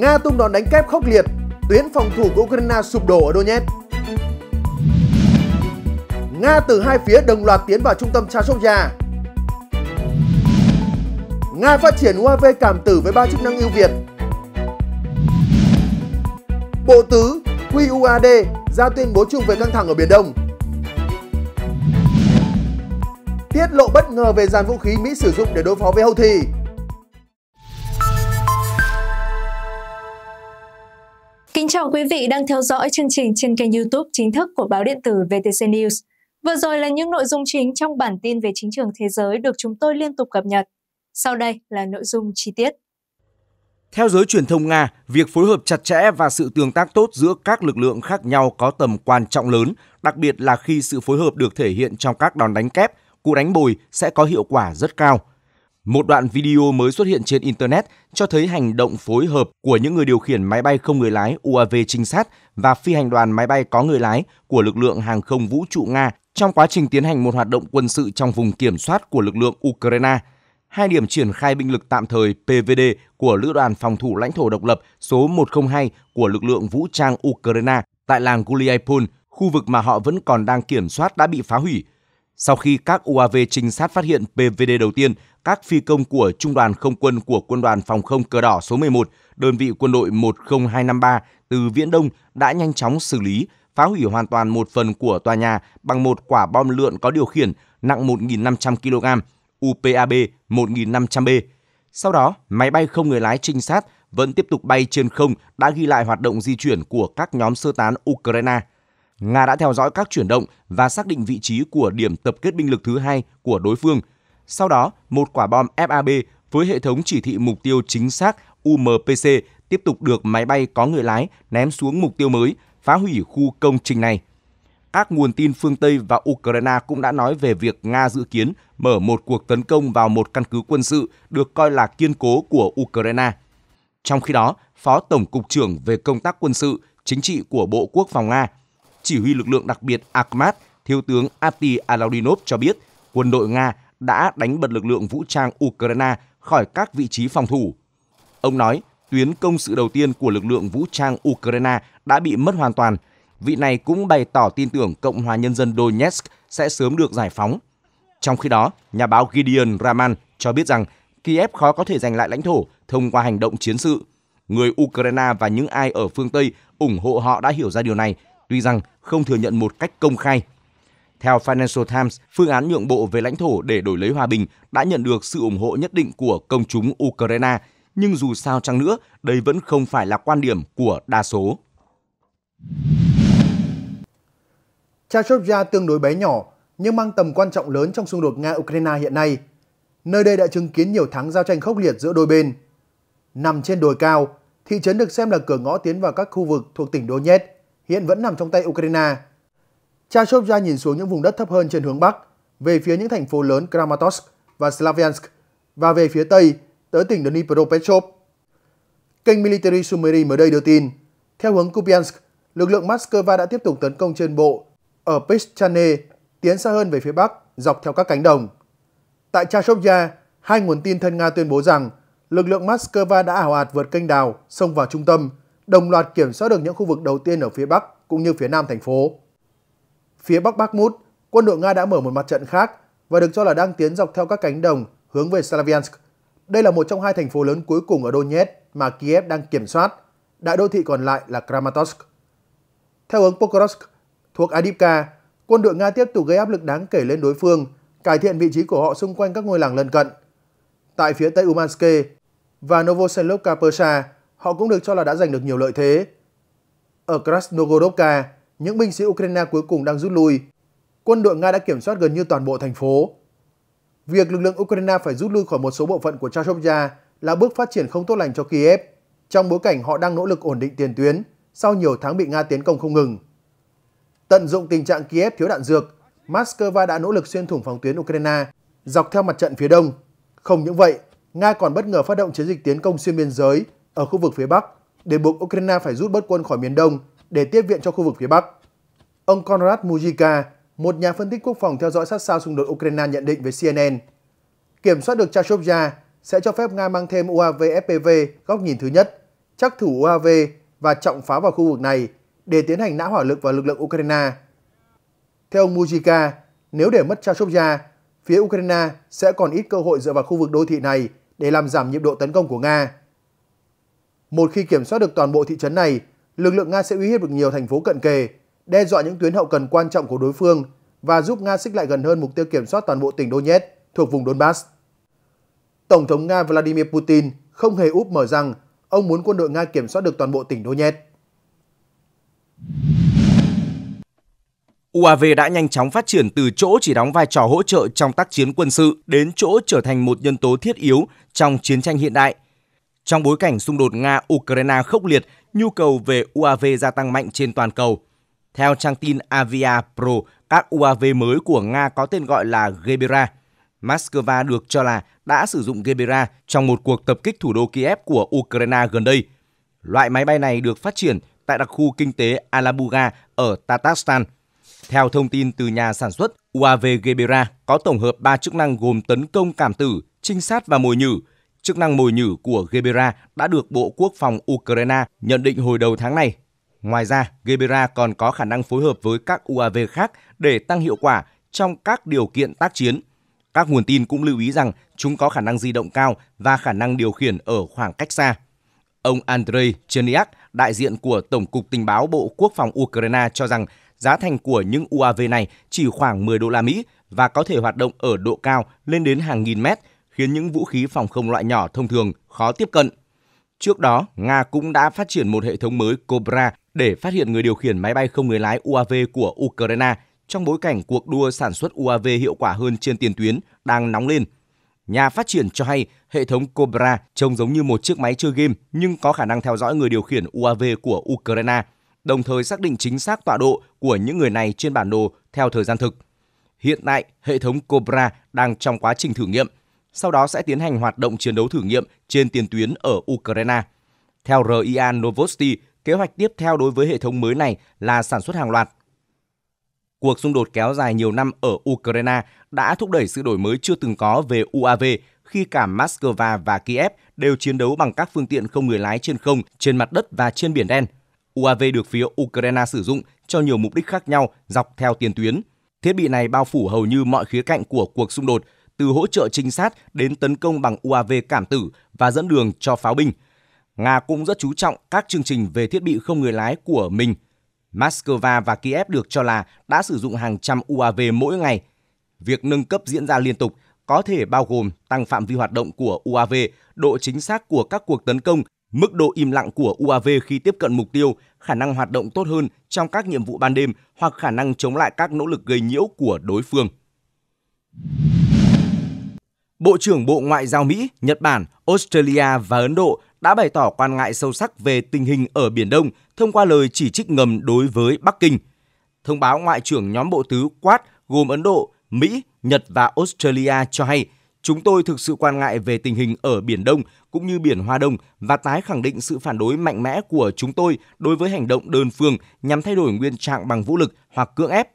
Nga tung đòn đánh kép khốc liệt, tuyến phòng thủ của Ukraine sụp đổ ở Donetsk. Nga từ hai phía đồng loạt tiến vào trung tâm Chasovya. Nga phát triển UAV cảm tử với ba chức năng ưu việt. Bộ tứ QUAD ra tuyên bố chung về căng thẳng ở Biển Đông. Tiết lộ bất ngờ về dàn vũ khí Mỹ sử dụng để đối phó với Houthi. Kính chào quý vị đang theo dõi chương trình trên kênh YouTube chính thức của báo điện tử VTC News. Vừa rồi là những nội dung chính trong bản tin về chính trường thế giới được chúng tôi liên tục cập nhật. Sau đây là nội dung chi tiết. Theo giới truyền thông Nga, việc phối hợp chặt chẽ và sự tương tác tốt giữa các lực lượng khác nhau có tầm quan trọng lớn, đặc biệt là khi sự phối hợp được thể hiện trong các đòn đánh kép, cú đánh bồi sẽ có hiệu quả rất cao – một đoạn video mới xuất hiện trên Internet cho thấy hành động phối hợp của những người điều khiển máy bay không người lái UAV trinh sát và phi hành đoàn máy bay có người lái của lực lượng hàng không vũ trụ Nga trong quá trình tiến hành một hoạt động quân sự trong vùng kiểm soát của lực lượng Ukraine. Hai điểm triển khai binh lực tạm thời PVD của Lữ đoàn Phòng thủ lãnh thổ độc lập số 102 của lực lượng vũ trang Ukraine tại làng Guliaipol, khu vực mà họ vẫn còn đang kiểm soát đã bị phá hủy. Sau khi các UAV trinh sát phát hiện PVD đầu tiên – các phi công của Trung đoàn Không quân của Quân đoàn Phòng không Cờ đỏ số 11, đơn vị quân đội 10253 từ Viễn Đông đã nhanh chóng xử lý, phá hủy hoàn toàn một phần của tòa nhà bằng một quả bom lượn có điều khiển nặng 1.500 kg, upab 1 500 b Sau đó, máy bay không người lái trinh sát vẫn tiếp tục bay trên không đã ghi lại hoạt động di chuyển của các nhóm sơ tán Ukraine. Nga đã theo dõi các chuyển động và xác định vị trí của điểm tập kết binh lực thứ hai của đối phương – sau đó, một quả bom FAB với hệ thống chỉ thị mục tiêu chính xác UMPC tiếp tục được máy bay có người lái ném xuống mục tiêu mới, phá hủy khu công trình này. Các nguồn tin phương Tây và Ukraine cũng đã nói về việc Nga dự kiến mở một cuộc tấn công vào một căn cứ quân sự được coi là kiên cố của Ukraine. Trong khi đó, Phó Tổng cục trưởng về công tác quân sự, chính trị của Bộ Quốc phòng Nga, chỉ huy lực lượng đặc biệt Akhmat, Thiếu tướng Apti Alaudinov cho biết quân đội Nga đã đánh bật lực lượng vũ trang Ukraine khỏi các vị trí phòng thủ. Ông nói, tuyến công sự đầu tiên của lực lượng vũ trang Ukraine đã bị mất hoàn toàn. Vị này cũng bày tỏ tin tưởng Cộng hòa Nhân dân Donetsk sẽ sớm được giải phóng. Trong khi đó, nhà báo Gideon Raman cho biết rằng Kiev khó có thể giành lại lãnh thổ thông qua hành động chiến sự. Người Ukraine và những ai ở phương Tây ủng hộ họ đã hiểu ra điều này, tuy rằng không thừa nhận một cách công khai – theo Financial Times, phương án nhượng bộ về lãnh thổ để đổi lấy hòa bình đã nhận được sự ủng hộ nhất định của công chúng Ukraine, nhưng dù sao chăng nữa, đây vẫn không phải là quan điểm của đa số. Chashovia tương đối bé nhỏ nhưng mang tầm quan trọng lớn trong xung đột Nga-Ukraine hiện nay. Nơi đây đã chứng kiến nhiều tháng giao tranh khốc liệt giữa đôi bên. Nằm trên đồi cao, thị trấn được xem là cửa ngõ tiến vào các khu vực thuộc tỉnh Donetsk, hiện vẫn nằm trong tay Ukraine – Cha nhìn xuống những vùng đất thấp hơn trên hướng Bắc, về phía những thành phố lớn Kramatorsk và Slavyansk, và về phía Tây tới tỉnh Dnipropetrovsk. Kênh Military sumeri mới đây đưa tin, theo hướng Kupiansk, lực lượng Moscow đã tiếp tục tấn công trên bộ ở Peshchane, tiến xa hơn về phía Bắc, dọc theo các cánh đồng. Tại Chashovya, hai nguồn tin thân Nga tuyên bố rằng lực lượng Moscow đã ảo ạt vượt kênh đào, xông vào trung tâm, đồng loạt kiểm soát được những khu vực đầu tiên ở phía Bắc cũng như phía Nam thành phố. Phía Bắc Bakhmut, quân đội Nga đã mở một mặt trận khác và được cho là đang tiến dọc theo các cánh đồng hướng về Slaviansk. Đây là một trong hai thành phố lớn cuối cùng ở Donetsk mà Kiev đang kiểm soát. Đại đô thị còn lại là Kramatorsk. Theo hướng Pokrovsk, thuộc Adipka, quân đội Nga tiếp tục gây áp lực đáng kể lên đối phương, cải thiện vị trí của họ xung quanh các ngôi làng lân cận. Tại phía Tây umanske và Novoselovka persha họ cũng được cho là đã giành được nhiều lợi thế. Ở Krasnogorovka, những binh sĩ Ukraine cuối cùng đang rút lui. Quân đội Nga đã kiểm soát gần như toàn bộ thành phố. Việc lực lượng Ukraine phải rút lui khỏi một số bộ phận của Chashovya là bước phát triển không tốt lành cho Kiev, trong bối cảnh họ đang nỗ lực ổn định tiền tuyến sau nhiều tháng bị Nga tiến công không ngừng. Tận dụng tình trạng Kiev thiếu đạn dược, Moscow đã nỗ lực xuyên thủng phòng tuyến Ukraine dọc theo mặt trận phía đông. Không những vậy, Nga còn bất ngờ phát động chiến dịch tiến công xuyên biên giới ở khu vực phía Bắc để buộc Ukraine phải rút bớt quân khỏi miền Đông để tiếp viện cho khu vực phía Bắc. Ông Konrad Mujica, một nhà phân tích quốc phòng theo dõi sát sao xung đột Ukraine nhận định với CNN, kiểm soát được Chashovia sẽ cho phép Nga mang thêm UAV FPV góc nhìn thứ nhất, chắc thủ UAV và trọng phá vào khu vực này để tiến hành nã hỏa lực vào lực lượng Ukraine. Theo ông Mujica, nếu để mất Chashovia, phía Ukraine sẽ còn ít cơ hội dựa vào khu vực đô thị này để làm giảm nhịp độ tấn công của Nga. Một khi kiểm soát được toàn bộ thị trấn này, lực lượng Nga sẽ uy hiếp được nhiều thành phố cận kề, đe dọa những tuyến hậu cần quan trọng của đối phương và giúp Nga xích lại gần hơn mục tiêu kiểm soát toàn bộ tỉnh Donetsk thuộc vùng Donbass. Tổng thống Nga Vladimir Putin không hề úp mở rằng ông muốn quân đội Nga kiểm soát được toàn bộ tỉnh Donetsk. UAV đã nhanh chóng phát triển từ chỗ chỉ đóng vai trò hỗ trợ trong tác chiến quân sự đến chỗ trở thành một nhân tố thiết yếu trong chiến tranh hiện đại – trong bối cảnh xung đột Nga-Ukraine khốc liệt, nhu cầu về UAV gia tăng mạnh trên toàn cầu. Theo trang tin Avia Pro, các UAV mới của Nga có tên gọi là Gebera. Moscow được cho là đã sử dụng Gebera trong một cuộc tập kích thủ đô Kiev của Ukraine gần đây. Loại máy bay này được phát triển tại đặc khu kinh tế Alabuga ở Tatarstan. Theo thông tin từ nhà sản xuất, UAV Gebera có tổng hợp 3 chức năng gồm tấn công cảm tử, trinh sát và mồi nhử – chức năng mồi nhử của Gebera đã được Bộ Quốc phòng Ukraine nhận định hồi đầu tháng này. Ngoài ra, Gebera còn có khả năng phối hợp với các UAV khác để tăng hiệu quả trong các điều kiện tác chiến. Các nguồn tin cũng lưu ý rằng chúng có khả năng di động cao và khả năng điều khiển ở khoảng cách xa. Ông Andrei Cherniak, đại diện của Tổng cục Tình báo Bộ Quốc phòng Ukraine cho rằng giá thành của những UAV này chỉ khoảng 10 đô la Mỹ và có thể hoạt động ở độ cao lên đến hàng nghìn mét khiến những vũ khí phòng không loại nhỏ thông thường khó tiếp cận. Trước đó, Nga cũng đã phát triển một hệ thống mới Cobra để phát hiện người điều khiển máy bay không người lái UAV của Ukraine trong bối cảnh cuộc đua sản xuất UAV hiệu quả hơn trên tiền tuyến đang nóng lên. Nhà phát triển cho hay hệ thống Cobra trông giống như một chiếc máy chơi game nhưng có khả năng theo dõi người điều khiển UAV của Ukraine, đồng thời xác định chính xác tọa độ của những người này trên bản đồ theo thời gian thực. Hiện tại, hệ thống Cobra đang trong quá trình thử nghiệm sau đó sẽ tiến hành hoạt động chiến đấu thử nghiệm trên tiền tuyến ở Ukraine. Theo RIA Novosti, kế hoạch tiếp theo đối với hệ thống mới này là sản xuất hàng loạt. Cuộc xung đột kéo dài nhiều năm ở Ukraine đã thúc đẩy sự đổi mới chưa từng có về UAV khi cả Moscow và Kiev đều chiến đấu bằng các phương tiện không người lái trên không, trên mặt đất và trên biển đen. UAV được phía Ukraine sử dụng cho nhiều mục đích khác nhau dọc theo tiền tuyến. Thiết bị này bao phủ hầu như mọi khía cạnh của cuộc xung đột – từ hỗ trợ trinh sát đến tấn công bằng UAV cảm tử và dẫn đường cho pháo binh. Nga cũng rất chú trọng các chương trình về thiết bị không người lái của mình. Moscow và Kiev được cho là đã sử dụng hàng trăm UAV mỗi ngày. Việc nâng cấp diễn ra liên tục có thể bao gồm tăng phạm vi hoạt động của UAV, độ chính xác của các cuộc tấn công, mức độ im lặng của UAV khi tiếp cận mục tiêu, khả năng hoạt động tốt hơn trong các nhiệm vụ ban đêm hoặc khả năng chống lại các nỗ lực gây nhiễu của đối phương. Bộ trưởng Bộ Ngoại giao Mỹ, Nhật Bản, Australia và Ấn Độ đã bày tỏ quan ngại sâu sắc về tình hình ở Biển Đông thông qua lời chỉ trích ngầm đối với Bắc Kinh. Thông báo Ngoại trưởng nhóm bộ tứ Quad gồm Ấn Độ, Mỹ, Nhật và Australia cho hay Chúng tôi thực sự quan ngại về tình hình ở Biển Đông cũng như Biển Hoa Đông và tái khẳng định sự phản đối mạnh mẽ của chúng tôi đối với hành động đơn phương nhằm thay đổi nguyên trạng bằng vũ lực hoặc cưỡng ép.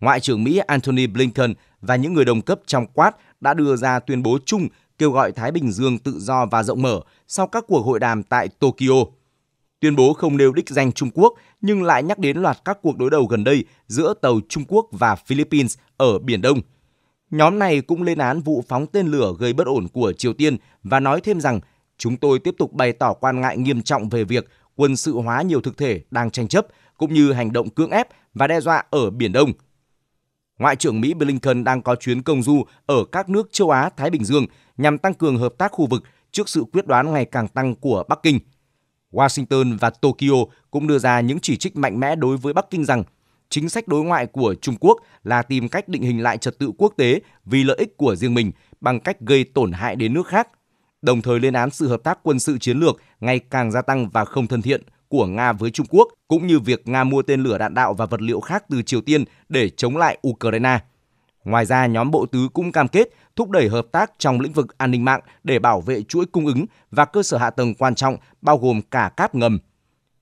Ngoại trưởng Mỹ Antony Blinken và những người đồng cấp trong Quad đã đưa ra tuyên bố chung kêu gọi Thái Bình Dương tự do và rộng mở sau các cuộc hội đàm tại Tokyo. Tuyên bố không nêu đích danh Trung Quốc nhưng lại nhắc đến loạt các cuộc đối đầu gần đây giữa tàu Trung Quốc và Philippines ở Biển Đông. Nhóm này cũng lên án vụ phóng tên lửa gây bất ổn của Triều Tiên và nói thêm rằng chúng tôi tiếp tục bày tỏ quan ngại nghiêm trọng về việc quân sự hóa nhiều thực thể đang tranh chấp cũng như hành động cưỡng ép và đe dọa ở Biển Đông – Ngoại trưởng Mỹ Blinken đang có chuyến công du ở các nước châu Á Thái Bình Dương nhằm tăng cường hợp tác khu vực trước sự quyết đoán ngày càng tăng của Bắc Kinh. Washington và Tokyo cũng đưa ra những chỉ trích mạnh mẽ đối với Bắc Kinh rằng chính sách đối ngoại của Trung Quốc là tìm cách định hình lại trật tự quốc tế vì lợi ích của riêng mình bằng cách gây tổn hại đến nước khác, đồng thời lên án sự hợp tác quân sự chiến lược ngày càng gia tăng và không thân thiện – của Nga với Trung Quốc, cũng như việc Nga mua tên lửa đạn đạo và vật liệu khác từ Triều Tiên để chống lại Ukraine. Ngoài ra, nhóm bộ tứ cũng cam kết thúc đẩy hợp tác trong lĩnh vực an ninh mạng để bảo vệ chuỗi cung ứng và cơ sở hạ tầng quan trọng bao gồm cả cáp ngầm.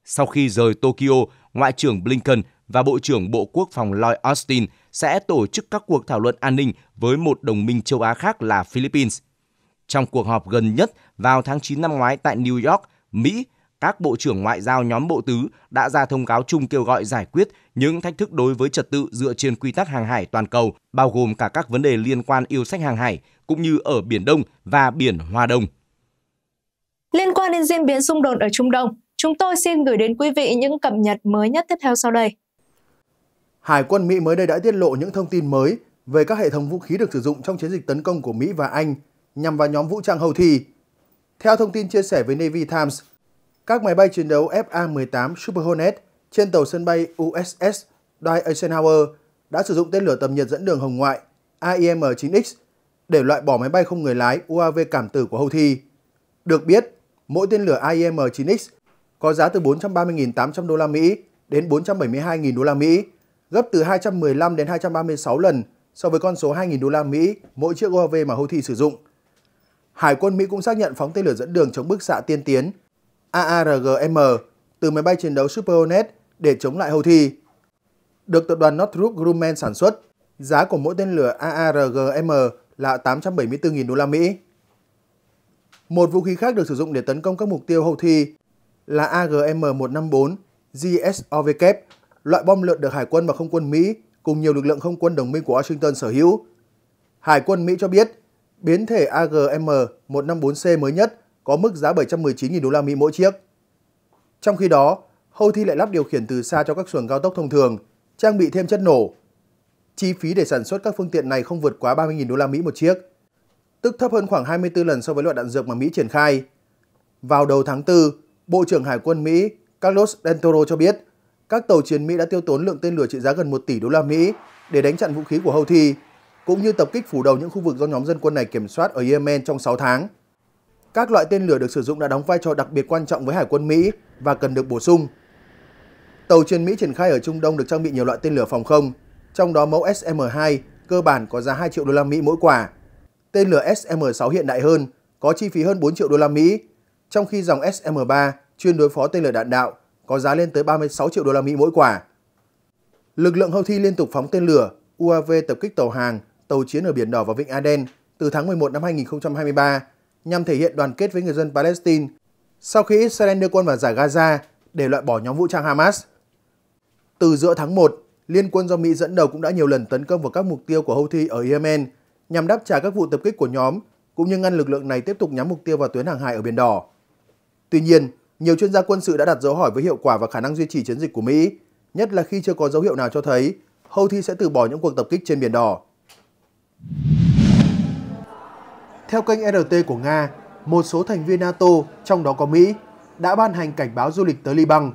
Sau khi rời Tokyo, Ngoại trưởng Blinken và Bộ trưởng Bộ Quốc phòng Lloyd Austin sẽ tổ chức các cuộc thảo luận an ninh với một đồng minh châu Á khác là Philippines. Trong cuộc họp gần nhất vào tháng 9 năm ngoái tại New York, Mỹ các bộ trưởng ngoại giao nhóm bộ tứ đã ra thông cáo chung kêu gọi giải quyết những thách thức đối với trật tự dựa trên quy tắc hàng hải toàn cầu, bao gồm cả các vấn đề liên quan yêu sách hàng hải, cũng như ở Biển Đông và Biển Hoa Đông. Liên quan đến diễn biến xung đột ở Trung Đông, chúng tôi xin gửi đến quý vị những cập nhật mới nhất tiếp theo sau đây. Hải quân Mỹ mới đây đã tiết lộ những thông tin mới về các hệ thống vũ khí được sử dụng trong chiến dịch tấn công của Mỹ và Anh nhằm vào nhóm vũ trang Houthi. Theo thông tin chia sẻ với Navy Times, các máy bay chiến đấu FA-18 Super Hornet trên tàu sân bay USS Dwight Eisenhower đã sử dụng tên lửa tầm nhiệt dẫn đường hồng ngoại AIM-9X để loại bỏ máy bay không người lái UAV cảm tử của Houthi. Được biết, mỗi tên lửa AIM-9X có giá từ 430.800 đô la Mỹ đến 472.000 đô la Mỹ, gấp từ 215 đến 236 lần so với con số 2.000 đô la Mỹ mỗi chiếc UAV mà Houthi sử dụng. Hải quân Mỹ cũng xác nhận phóng tên lửa dẫn đường chống bức xạ tiên tiến AARGM từ máy bay chiến đấu Super Hornet để chống lại Houthi. Được tập đoàn Northrop Grumman sản xuất, giá của mỗi tên lửa AARGM là 874.000 đô la Mỹ. Một vũ khí khác được sử dụng để tấn công các mục tiêu Houthi là AGM-154 GSOVK, loại bom lượn được Hải quân và Không quân Mỹ cùng nhiều lực lượng không quân đồng minh của Washington sở hữu. Hải quân Mỹ cho biết, biến thể AGM-154C mới nhất có mức giá 719.000 đô la Mỹ mỗi chiếc. Trong khi đó, Houthi lại lắp điều khiển từ xa cho các xuồng cao tốc thông thường, trang bị thêm chất nổ. Chi phí để sản xuất các phương tiện này không vượt quá 30.000 đô la Mỹ một chiếc, tức thấp hơn khoảng 24 lần so với loại đạn dược mà Mỹ triển khai. Vào đầu tháng 4, Bộ trưởng Hải quân Mỹ Carlos Del Toro cho biết, các tàu chiến Mỹ đã tiêu tốn lượng tên lửa trị giá gần 1 tỷ đô la Mỹ để đánh chặn vũ khí của Houthi, cũng như tập kích phủ đầu những khu vực do nhóm dân quân này kiểm soát ở Yemen trong 6 tháng các loại tên lửa được sử dụng đã đóng vai trò đặc biệt quan trọng với Hải quân Mỹ và cần được bổ sung. Tàu chiến Mỹ triển khai ở Trung Đông được trang bị nhiều loại tên lửa phòng không, trong đó mẫu SM-2 cơ bản có giá 2 triệu đô la Mỹ mỗi quả. Tên lửa SM-6 hiện đại hơn, có chi phí hơn 4 triệu đô la Mỹ, trong khi dòng SM-3 chuyên đối phó tên lửa đạn đạo có giá lên tới 36 triệu đô la Mỹ mỗi quả. Lực lượng Houthi liên tục phóng tên lửa UAV tập kích tàu hàng, tàu chiến ở Biển Đỏ và Vịnh Aden từ tháng 11 năm 2023 nhằm thể hiện đoàn kết với người dân Palestine sau khi Israel đưa quân vào giải Gaza để loại bỏ nhóm vũ trang Hamas. Từ giữa tháng 1, Liên quân do Mỹ dẫn đầu cũng đã nhiều lần tấn công vào các mục tiêu của Houthi ở Yemen nhằm đáp trả các vụ tập kích của nhóm cũng như ngăn lực lượng này tiếp tục nhắm mục tiêu vào tuyến hàng hải ở Biển Đỏ. Tuy nhiên, nhiều chuyên gia quân sự đã đặt dấu hỏi với hiệu quả và khả năng duy trì chiến dịch của Mỹ, nhất là khi chưa có dấu hiệu nào cho thấy Houthi sẽ từ bỏ những cuộc tập kích trên Biển Đỏ. Theo kênh e RT của Nga, một số thành viên NATO, trong đó có Mỹ, đã ban hành cảnh báo du lịch tới Liban,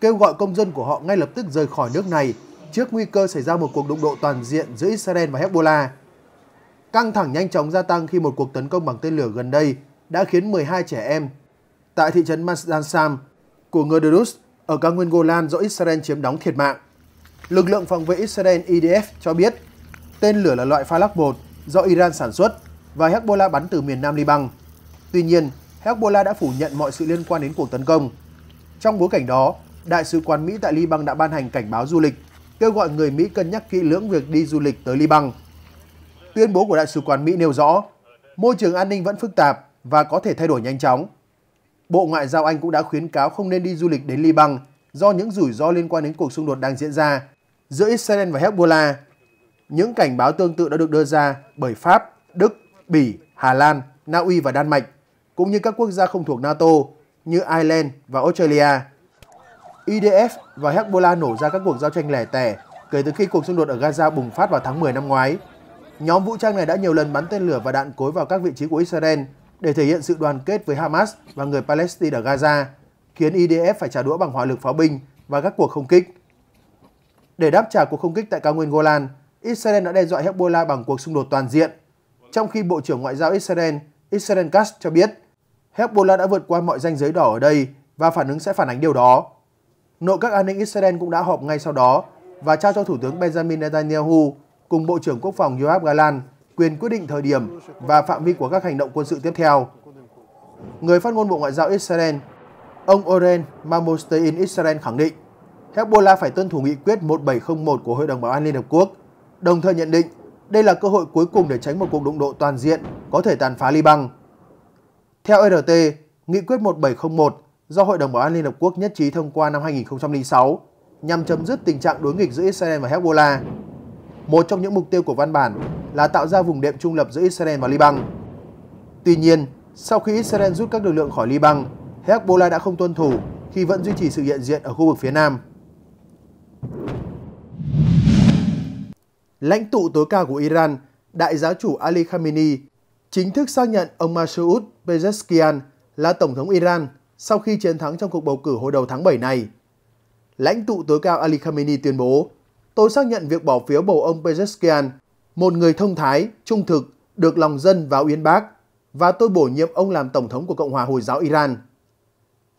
kêu gọi công dân của họ ngay lập tức rời khỏi nước này trước nguy cơ xảy ra một cuộc đụng độ toàn diện giữa Israel và Hezbollah. Căng thẳng nhanh chóng gia tăng khi một cuộc tấn công bằng tên lửa gần đây đã khiến 12 trẻ em tại thị trấn Masdansam của người Druze ở cao nguyên Golan do Israel chiếm đóng thiệt mạng. Lực lượng phòng vệ Israel IDF cho biết tên lửa là loại Falak 1 do Iran sản xuất và Hezbollah bắn từ miền nam Liban. Tuy nhiên, Hezbollah đã phủ nhận mọi sự liên quan đến cuộc tấn công. Trong bối cảnh đó, Đại sứ quán Mỹ tại Liban đã ban hành cảnh báo du lịch, kêu gọi người Mỹ cân nhắc kỹ lưỡng việc đi du lịch tới Liban. Tuyên bố của Đại sứ quán Mỹ nêu rõ, môi trường an ninh vẫn phức tạp và có thể thay đổi nhanh chóng. Bộ Ngoại giao Anh cũng đã khuyến cáo không nên đi du lịch đến Liban do những rủi ro liên quan đến cuộc xung đột đang diễn ra giữa Israel và Hezbollah. Những cảnh báo tương tự đã được đưa ra bởi Pháp, Đức Bỉ, Hà Lan, Na Uy và Đan Mạch, cũng như các quốc gia không thuộc NATO như Ireland và Australia. IDF và Hezbollah nổ ra các cuộc giao tranh lẻ tẻ kể từ khi cuộc xung đột ở Gaza bùng phát vào tháng 10 năm ngoái. Nhóm vũ trang này đã nhiều lần bắn tên lửa và đạn cối vào các vị trí của Israel để thể hiện sự đoàn kết với Hamas và người Palestine ở Gaza, khiến IDF phải trả đũa bằng hỏa lực pháo binh và các cuộc không kích. Để đáp trả cuộc không kích tại cao nguyên Golan, Israel đã đe dọa Hezbollah bằng cuộc xung đột toàn diện trong khi Bộ trưởng Ngoại giao Israel, Israel Katz cho biết Hezbollah đã vượt qua mọi ranh giới đỏ ở đây và phản ứng sẽ phản ánh điều đó. Nội các an ninh Israel cũng đã họp ngay sau đó và trao cho Thủ tướng Benjamin Netanyahu cùng Bộ trưởng Quốc phòng Yoav Galan quyền quyết định thời điểm và phạm vi của các hành động quân sự tiếp theo. Người phát ngôn Bộ Ngoại giao Israel, ông Oren Mamostein Israel khẳng định Hezbollah phải tuân thủ nghị quyết 1701 của Hội đồng Bảo an Liên Hợp Quốc, đồng thời nhận định đây là cơ hội cuối cùng để tránh một cuộc đụng độ toàn diện có thể tàn phá Liban. Theo RT, Nghị quyết 1701 do Hội đồng Bảo an Liên Hợp Quốc nhất trí thông qua năm 2006 nhằm chấm dứt tình trạng đối nghịch giữa Israel và Hezbollah. Một trong những mục tiêu của văn bản là tạo ra vùng đệm trung lập giữa Israel và Liban. Tuy nhiên, sau khi Israel rút các lực lượng khỏi Liban, Hezbollah đã không tuân thủ khi vẫn duy trì sự hiện diện ở khu vực phía nam lãnh tụ tối cao của Iran, đại giáo chủ Ali Khamenei, chính thức xác nhận ông Masoud Pezeshkian là Tổng thống Iran sau khi chiến thắng trong cuộc bầu cử hồi đầu tháng 7 này. Lãnh tụ tối cao Ali Khamenei tuyên bố, tôi xác nhận việc bỏ phiếu bầu ông Pezeshkian, một người thông thái, trung thực, được lòng dân và uyên bác, và tôi bổ nhiệm ông làm Tổng thống của Cộng hòa Hồi giáo Iran.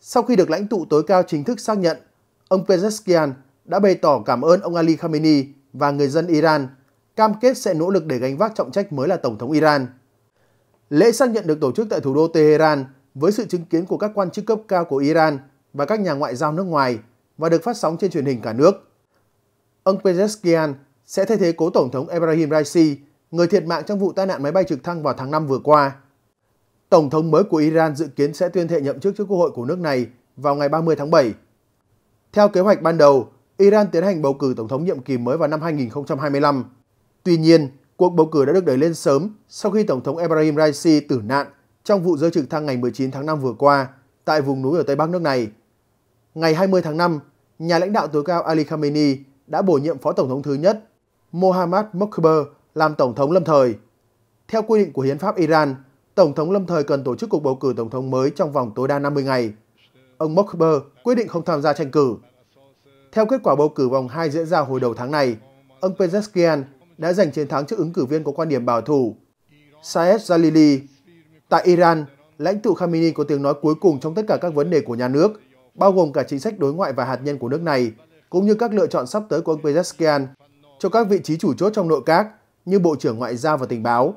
Sau khi được lãnh tụ tối cao chính thức xác nhận, ông Pezeshkian đã bày tỏ cảm ơn ông Ali Khamenei và người dân Iran cam kết sẽ nỗ lực để gánh vác trọng trách mới là Tổng thống Iran. Lễ xác nhận được tổ chức tại thủ đô Tehran với sự chứng kiến của các quan chức cấp cao của Iran và các nhà ngoại giao nước ngoài và được phát sóng trên truyền hình cả nước. Ông Pezeskian sẽ thay thế cố Tổng thống Ebrahim Raisi, người thiệt mạng trong vụ tai nạn máy bay trực thăng vào tháng 5 vừa qua. Tổng thống mới của Iran dự kiến sẽ tuyên thệ nhậm chức trước Quốc hội của nước này vào ngày 30 tháng 7. Theo kế hoạch ban đầu, Iran tiến hành bầu cử tổng thống nhiệm kỳ mới vào năm 2025. Tuy nhiên, cuộc bầu cử đã được đẩy lên sớm sau khi Tổng thống Ebrahim Raisi tử nạn trong vụ rơi trực thăng ngày 19 tháng 5 vừa qua tại vùng núi ở Tây Bắc nước này. Ngày 20 tháng 5, nhà lãnh đạo tối cao Ali Khamenei đã bổ nhiệm phó tổng thống thứ nhất Mohammad Mokhber làm tổng thống lâm thời. Theo quy định của hiến pháp Iran, tổng thống lâm thời cần tổ chức cuộc bầu cử tổng thống mới trong vòng tối đa 50 ngày. Ông Mokhber quyết định không tham gia tranh cử. Theo kết quả bầu cử vòng 2 diễn ra hồi đầu tháng này, ông Pezeshkian đã giành chiến thắng trước ứng cử viên có quan điểm bảo thủ Saed Jalili. Tại Iran, lãnh tụ Khamenei có tiếng nói cuối cùng trong tất cả các vấn đề của nhà nước, bao gồm cả chính sách đối ngoại và hạt nhân của nước này, cũng như các lựa chọn sắp tới của ông Pezeshkian cho các vị trí chủ chốt trong nội các như Bộ trưởng Ngoại giao và Tình báo.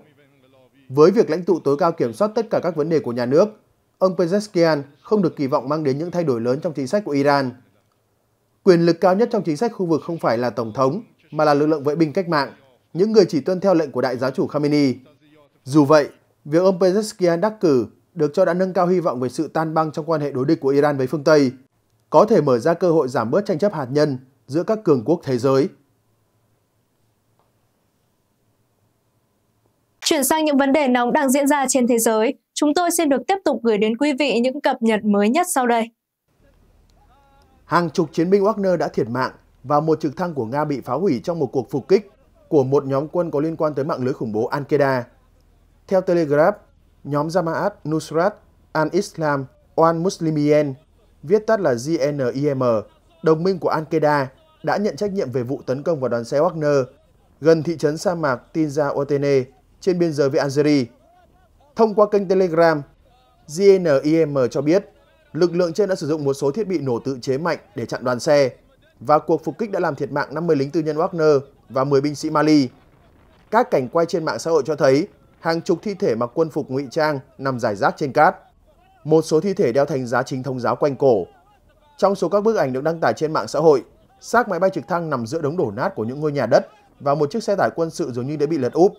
Với việc lãnh tụ tối cao kiểm soát tất cả các vấn đề của nhà nước, ông Pezeshkian không được kỳ vọng mang đến những thay đổi lớn trong chính sách của Iran quyền lực cao nhất trong chính sách khu vực không phải là Tổng thống, mà là lực lượng vệ binh cách mạng, những người chỉ tuân theo lệnh của Đại giáo chủ Khamenei. Dù vậy, việc ông Pezeshkian đắc cử được cho đã nâng cao hy vọng về sự tan băng trong quan hệ đối địch của Iran với phương Tây, có thể mở ra cơ hội giảm bớt tranh chấp hạt nhân giữa các cường quốc thế giới. Chuyển sang những vấn đề nóng đang diễn ra trên thế giới, chúng tôi xin được tiếp tục gửi đến quý vị những cập nhật mới nhất sau đây. Hàng chục chiến binh Wagner đã thiệt mạng và một trực thăng của Nga bị phá hủy trong một cuộc phục kích của một nhóm quân có liên quan tới mạng lưới khủng bố Al-Qaeda. Theo Telegraph, nhóm Jamaat Nusrat al-Islam Oan Muslimin, viết tắt là JNIM, đồng minh của Al-Qaeda, đã nhận trách nhiệm về vụ tấn công vào đoàn xe Wagner gần thị trấn sa mạc Tinza Otene trên biên giới với Algeria. Thông qua kênh Telegram, JNIM cho biết lực lượng trên đã sử dụng một số thiết bị nổ tự chế mạnh để chặn đoàn xe và cuộc phục kích đã làm thiệt mạng 50 lính tư nhân Wagner và 10 binh sĩ Mali. Các cảnh quay trên mạng xã hội cho thấy hàng chục thi thể mặc quân phục ngụy trang nằm rải rác trên cát. Một số thi thể đeo thành giá chính thống giáo quanh cổ. Trong số các bức ảnh được đăng tải trên mạng xã hội, xác máy bay trực thăng nằm giữa đống đổ nát của những ngôi nhà đất và một chiếc xe tải quân sự dường như đã bị lật úp.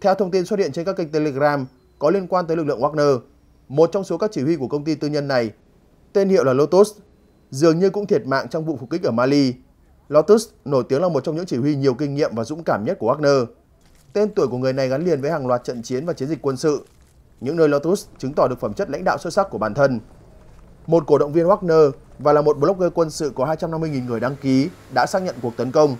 Theo thông tin xuất hiện trên các kênh Telegram có liên quan tới lực lượng Wagner, một trong số các chỉ huy của công ty tư nhân này, tên hiệu là Lotus, dường như cũng thiệt mạng trong vụ phục kích ở Mali. Lotus nổi tiếng là một trong những chỉ huy nhiều kinh nghiệm và dũng cảm nhất của Wagner. Tên tuổi của người này gắn liền với hàng loạt trận chiến và chiến dịch quân sự. Những nơi Lotus chứng tỏ được phẩm chất lãnh đạo xuất sắc của bản thân. Một cổ động viên Wagner và là một blogger quân sự có 250.000 người đăng ký đã xác nhận cuộc tấn công.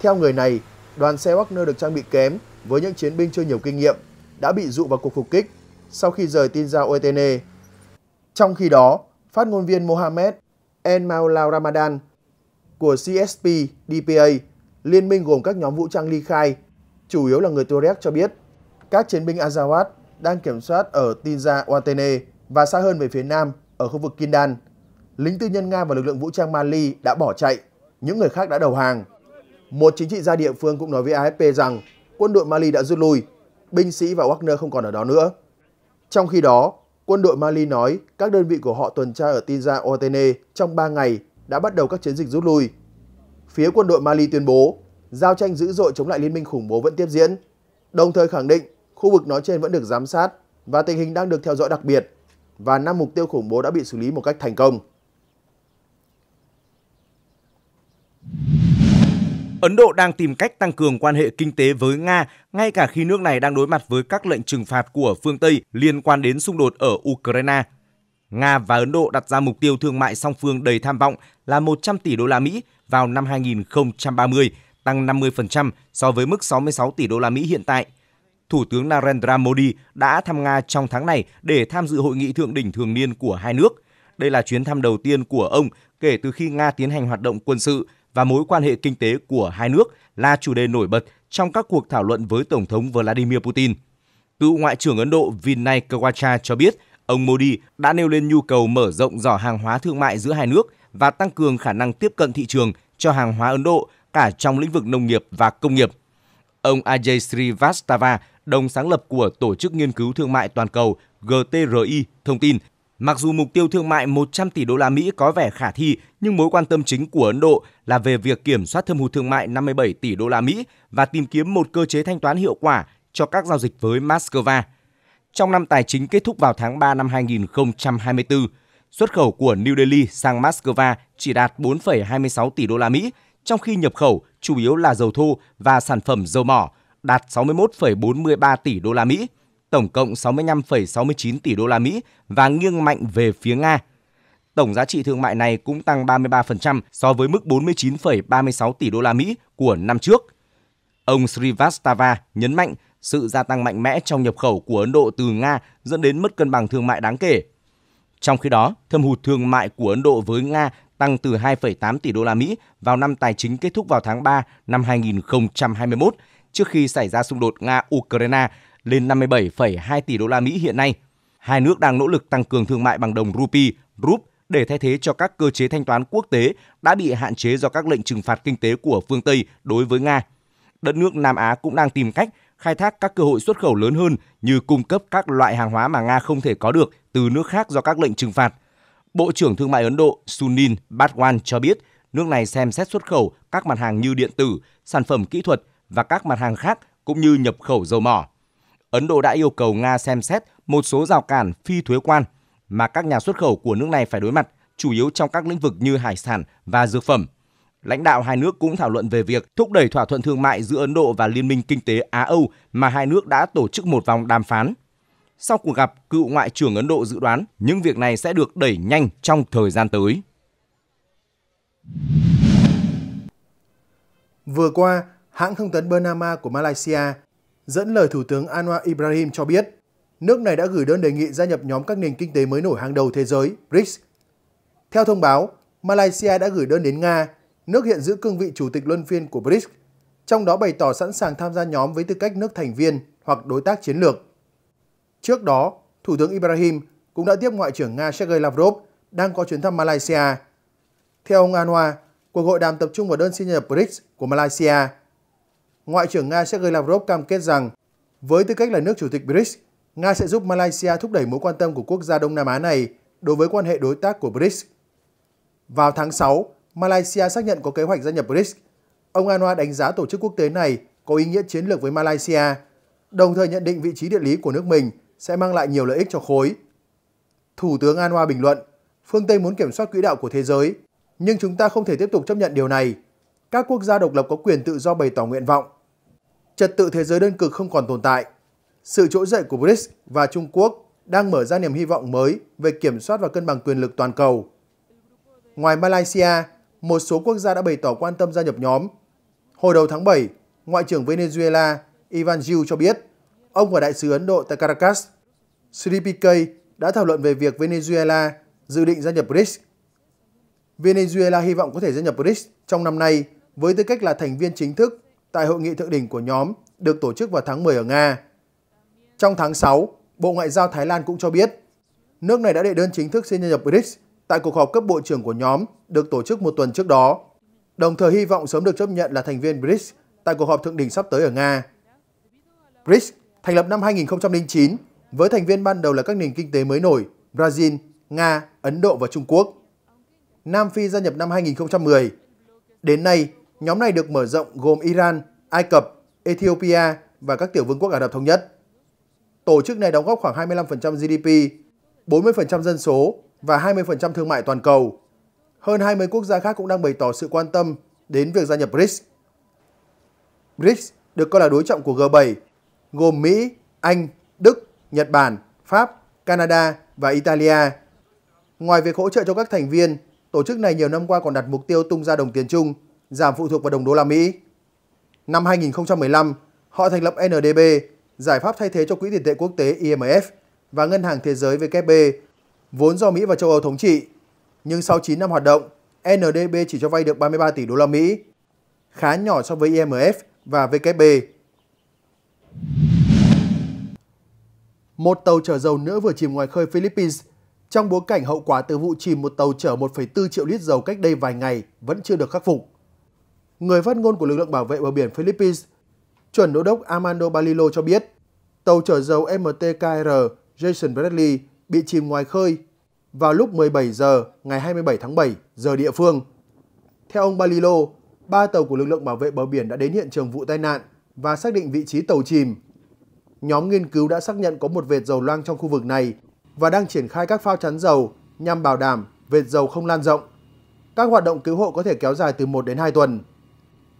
Theo người này, đoàn xe Wagner được trang bị kém với những chiến binh chưa nhiều kinh nghiệm đã bị dụ vào cuộc phục kích sau khi rời tin giao Oetene. Trong khi đó, phát ngôn viên Mohamed El Maulao Ramadan của CSP DPA, liên minh gồm các nhóm vũ trang ly khai, chủ yếu là người Tuareg cho biết các chiến binh Azawad đang kiểm soát ở Tinza Watene và xa hơn về phía nam ở khu vực Kindan. Lính tư nhân Nga và lực lượng vũ trang Mali đã bỏ chạy, những người khác đã đầu hàng. Một chính trị gia địa phương cũng nói với AFP rằng quân đội Mali đã rút lui, binh sĩ và Wagner không còn ở đó nữa. Trong khi đó, quân đội Mali nói các đơn vị của họ tuần tra ở Tinja Otene trong 3 ngày đã bắt đầu các chiến dịch rút lui. Phía quân đội Mali tuyên bố giao tranh dữ dội chống lại liên minh khủng bố vẫn tiếp diễn, đồng thời khẳng định khu vực nói trên vẫn được giám sát và tình hình đang được theo dõi đặc biệt và năm mục tiêu khủng bố đã bị xử lý một cách thành công. Ấn Độ đang tìm cách tăng cường quan hệ kinh tế với Nga, ngay cả khi nước này đang đối mặt với các lệnh trừng phạt của phương Tây liên quan đến xung đột ở Ukraine. Nga và Ấn Độ đặt ra mục tiêu thương mại song phương đầy tham vọng là 100 tỷ đô la Mỹ vào năm 2030, tăng 50% so với mức 66 tỷ đô la Mỹ hiện tại. Thủ tướng Narendra Modi đã thăm Nga trong tháng này để tham dự hội nghị thượng đỉnh thường niên của hai nước. Đây là chuyến thăm đầu tiên của ông kể từ khi Nga tiến hành hoạt động quân sự và mối quan hệ kinh tế của hai nước là chủ đề nổi bật trong các cuộc thảo luận với Tổng thống Vladimir Putin. Cựu Ngoại trưởng Ấn Độ Vinay Kawacha cho biết ông Modi đã nêu lên nhu cầu mở rộng giỏ hàng hóa thương mại giữa hai nước và tăng cường khả năng tiếp cận thị trường cho hàng hóa Ấn Độ cả trong lĩnh vực nông nghiệp và công nghiệp. Ông Ajay Srivastava, đồng sáng lập của Tổ chức Nghiên cứu Thương mại Toàn cầu GTRI, thông tin Mặc dù mục tiêu thương mại 100 tỷ đô la Mỹ có vẻ khả thi, nhưng mối quan tâm chính của Ấn Độ là về việc kiểm soát thâm hụt thương mại 57 tỷ đô la Mỹ và tìm kiếm một cơ chế thanh toán hiệu quả cho các giao dịch với Moscow. Trong năm tài chính kết thúc vào tháng 3 năm 2024, xuất khẩu của New Delhi sang Moscow chỉ đạt 4,26 tỷ đô la Mỹ, trong khi nhập khẩu chủ yếu là dầu thô và sản phẩm dầu mỏ đạt 61,43 tỷ đô la Mỹ tổng cộng 65,69 tỷ đô la Mỹ và nghiêng mạnh về phía Nga. Tổng giá trị thương mại này cũng tăng 33% so với mức 49,36 tỷ đô la Mỹ của năm trước. Ông Srivastava nhấn mạnh sự gia tăng mạnh mẽ trong nhập khẩu của Ấn Độ từ Nga dẫn đến mất cân bằng thương mại đáng kể. Trong khi đó, thâm hụt thương mại của Ấn Độ với Nga tăng từ 2,8 tỷ đô la Mỹ vào năm tài chính kết thúc vào tháng 3 năm 2021 trước khi xảy ra xung đột Nga Ukraine lên 57,2 tỷ đô la Mỹ hiện nay. Hai nước đang nỗ lực tăng cường thương mại bằng đồng rupee, rup để thay thế cho các cơ chế thanh toán quốc tế đã bị hạn chế do các lệnh trừng phạt kinh tế của phương Tây đối với Nga. Đất nước Nam Á cũng đang tìm cách khai thác các cơ hội xuất khẩu lớn hơn như cung cấp các loại hàng hóa mà Nga không thể có được từ nước khác do các lệnh trừng phạt. Bộ trưởng Thương mại Ấn Độ Sunil Batwan cho biết nước này xem xét xuất khẩu các mặt hàng như điện tử, sản phẩm kỹ thuật và các mặt hàng khác cũng như nhập khẩu dầu mỏ. Ấn Độ đã yêu cầu Nga xem xét một số rào cản phi thuế quan mà các nhà xuất khẩu của nước này phải đối mặt, chủ yếu trong các lĩnh vực như hải sản và dược phẩm. Lãnh đạo hai nước cũng thảo luận về việc thúc đẩy thỏa thuận thương mại giữa Ấn Độ và Liên minh Kinh tế Á-Âu mà hai nước đã tổ chức một vòng đàm phán. Sau cuộc gặp, cựu Ngoại trưởng Ấn Độ dự đoán những việc này sẽ được đẩy nhanh trong thời gian tới. Vừa qua, hãng thông tấn Bernama của Malaysia dẫn lời Thủ tướng Anwar Ibrahim cho biết, nước này đã gửi đơn đề nghị gia nhập nhóm các nền kinh tế mới nổi hàng đầu thế giới, BRICS. Theo thông báo, Malaysia đã gửi đơn đến Nga, nước hiện giữ cương vị chủ tịch luân phiên của BRICS, trong đó bày tỏ sẵn sàng tham gia nhóm với tư cách nước thành viên hoặc đối tác chiến lược. Trước đó, Thủ tướng Ibrahim cũng đã tiếp Ngoại trưởng Nga Sergei Lavrov đang có chuyến thăm Malaysia. Theo ông Anwar, cuộc hội đàm tập trung vào đơn xin nhập BRICS của Malaysia – Ngoại trưởng Nga Sergei Lavrov cam kết rằng với tư cách là nước chủ tịch BRICS, Nga sẽ giúp Malaysia thúc đẩy mối quan tâm của quốc gia Đông Nam Á này đối với quan hệ đối tác của BRICS. Vào tháng 6, Malaysia xác nhận có kế hoạch gia nhập BRICS. Ông Anwar đánh giá tổ chức quốc tế này có ý nghĩa chiến lược với Malaysia, đồng thời nhận định vị trí địa lý của nước mình sẽ mang lại nhiều lợi ích cho khối. Thủ tướng Anwar bình luận, phương Tây muốn kiểm soát quỹ đạo của thế giới, nhưng chúng ta không thể tiếp tục chấp nhận điều này. Các quốc gia độc lập có quyền tự do bày tỏ nguyện vọng, trật tự thế giới đơn cực không còn tồn tại. Sự trỗi dậy của BRICS và Trung Quốc đang mở ra niềm hy vọng mới về kiểm soát và cân bằng quyền lực toàn cầu. Ngoài Malaysia, một số quốc gia đã bày tỏ quan tâm gia nhập nhóm. Hồi đầu tháng 7, Ngoại trưởng Venezuela Ivan Jiu cho biết ông và Đại sứ Ấn Độ tại Caracas, Sri PK đã thảo luận về việc Venezuela dự định gia nhập BRICS. Venezuela hy vọng có thể gia nhập BRICS trong năm nay với tư cách là thành viên chính thức tại hội nghị thượng đỉnh của nhóm được tổ chức vào tháng 10 ở Nga. Trong tháng 6, Bộ Ngoại giao Thái Lan cũng cho biết nước này đã đệ đơn chính thức xin gia nhập BRICS tại cuộc họp cấp bộ trưởng của nhóm được tổ chức một tuần trước đó, đồng thời hy vọng sớm được chấp nhận là thành viên BRICS tại cuộc họp thượng đỉnh sắp tới ở Nga. BRICS thành lập năm 2009 với thành viên ban đầu là các nền kinh tế mới nổi Brazil, Nga, Ấn Độ và Trung Quốc. Nam Phi gia nhập năm 2010. Đến nay, Nhóm này được mở rộng gồm Iran, Ai Cập, Ethiopia và các tiểu vương quốc Ả Rập Thống Nhất. Tổ chức này đóng góp khoảng 25% GDP, 40% dân số và 20% thương mại toàn cầu. Hơn 20 quốc gia khác cũng đang bày tỏ sự quan tâm đến việc gia nhập BRICS. BRICS được coi là đối trọng của G7, gồm Mỹ, Anh, Đức, Nhật Bản, Pháp, Canada và Italia. Ngoài việc hỗ trợ cho các thành viên, tổ chức này nhiều năm qua còn đặt mục tiêu tung ra đồng tiền chung giảm phụ thuộc vào đồng đô la Mỹ. Năm 2015, họ thành lập NDB, giải pháp thay thế cho Quỹ tiền tệ quốc tế IMF và Ngân hàng Thế giới WB, vốn do Mỹ và châu Âu thống trị. Nhưng sau 9 năm hoạt động, NDB chỉ cho vay được 33 tỷ đô la Mỹ, khá nhỏ so với IMF và WB. Một tàu chở dầu nữa vừa chìm ngoài khơi Philippines trong bối cảnh hậu quả từ vụ chìm một tàu chở 1,4 triệu lít dầu cách đây vài ngày vẫn chưa được khắc phục người phát ngôn của lực lượng bảo vệ bờ biển Philippines, chuẩn đô đốc Armando Balilo cho biết, tàu chở dầu MTKR Jason Bradley bị chìm ngoài khơi vào lúc 17 giờ ngày 27 tháng 7 giờ địa phương. Theo ông Balilo, ba tàu của lực lượng bảo vệ bờ biển đã đến hiện trường vụ tai nạn và xác định vị trí tàu chìm. Nhóm nghiên cứu đã xác nhận có một vệt dầu loang trong khu vực này và đang triển khai các phao chắn dầu nhằm bảo đảm vệt dầu không lan rộng. Các hoạt động cứu hộ có thể kéo dài từ 1 đến 2 tuần.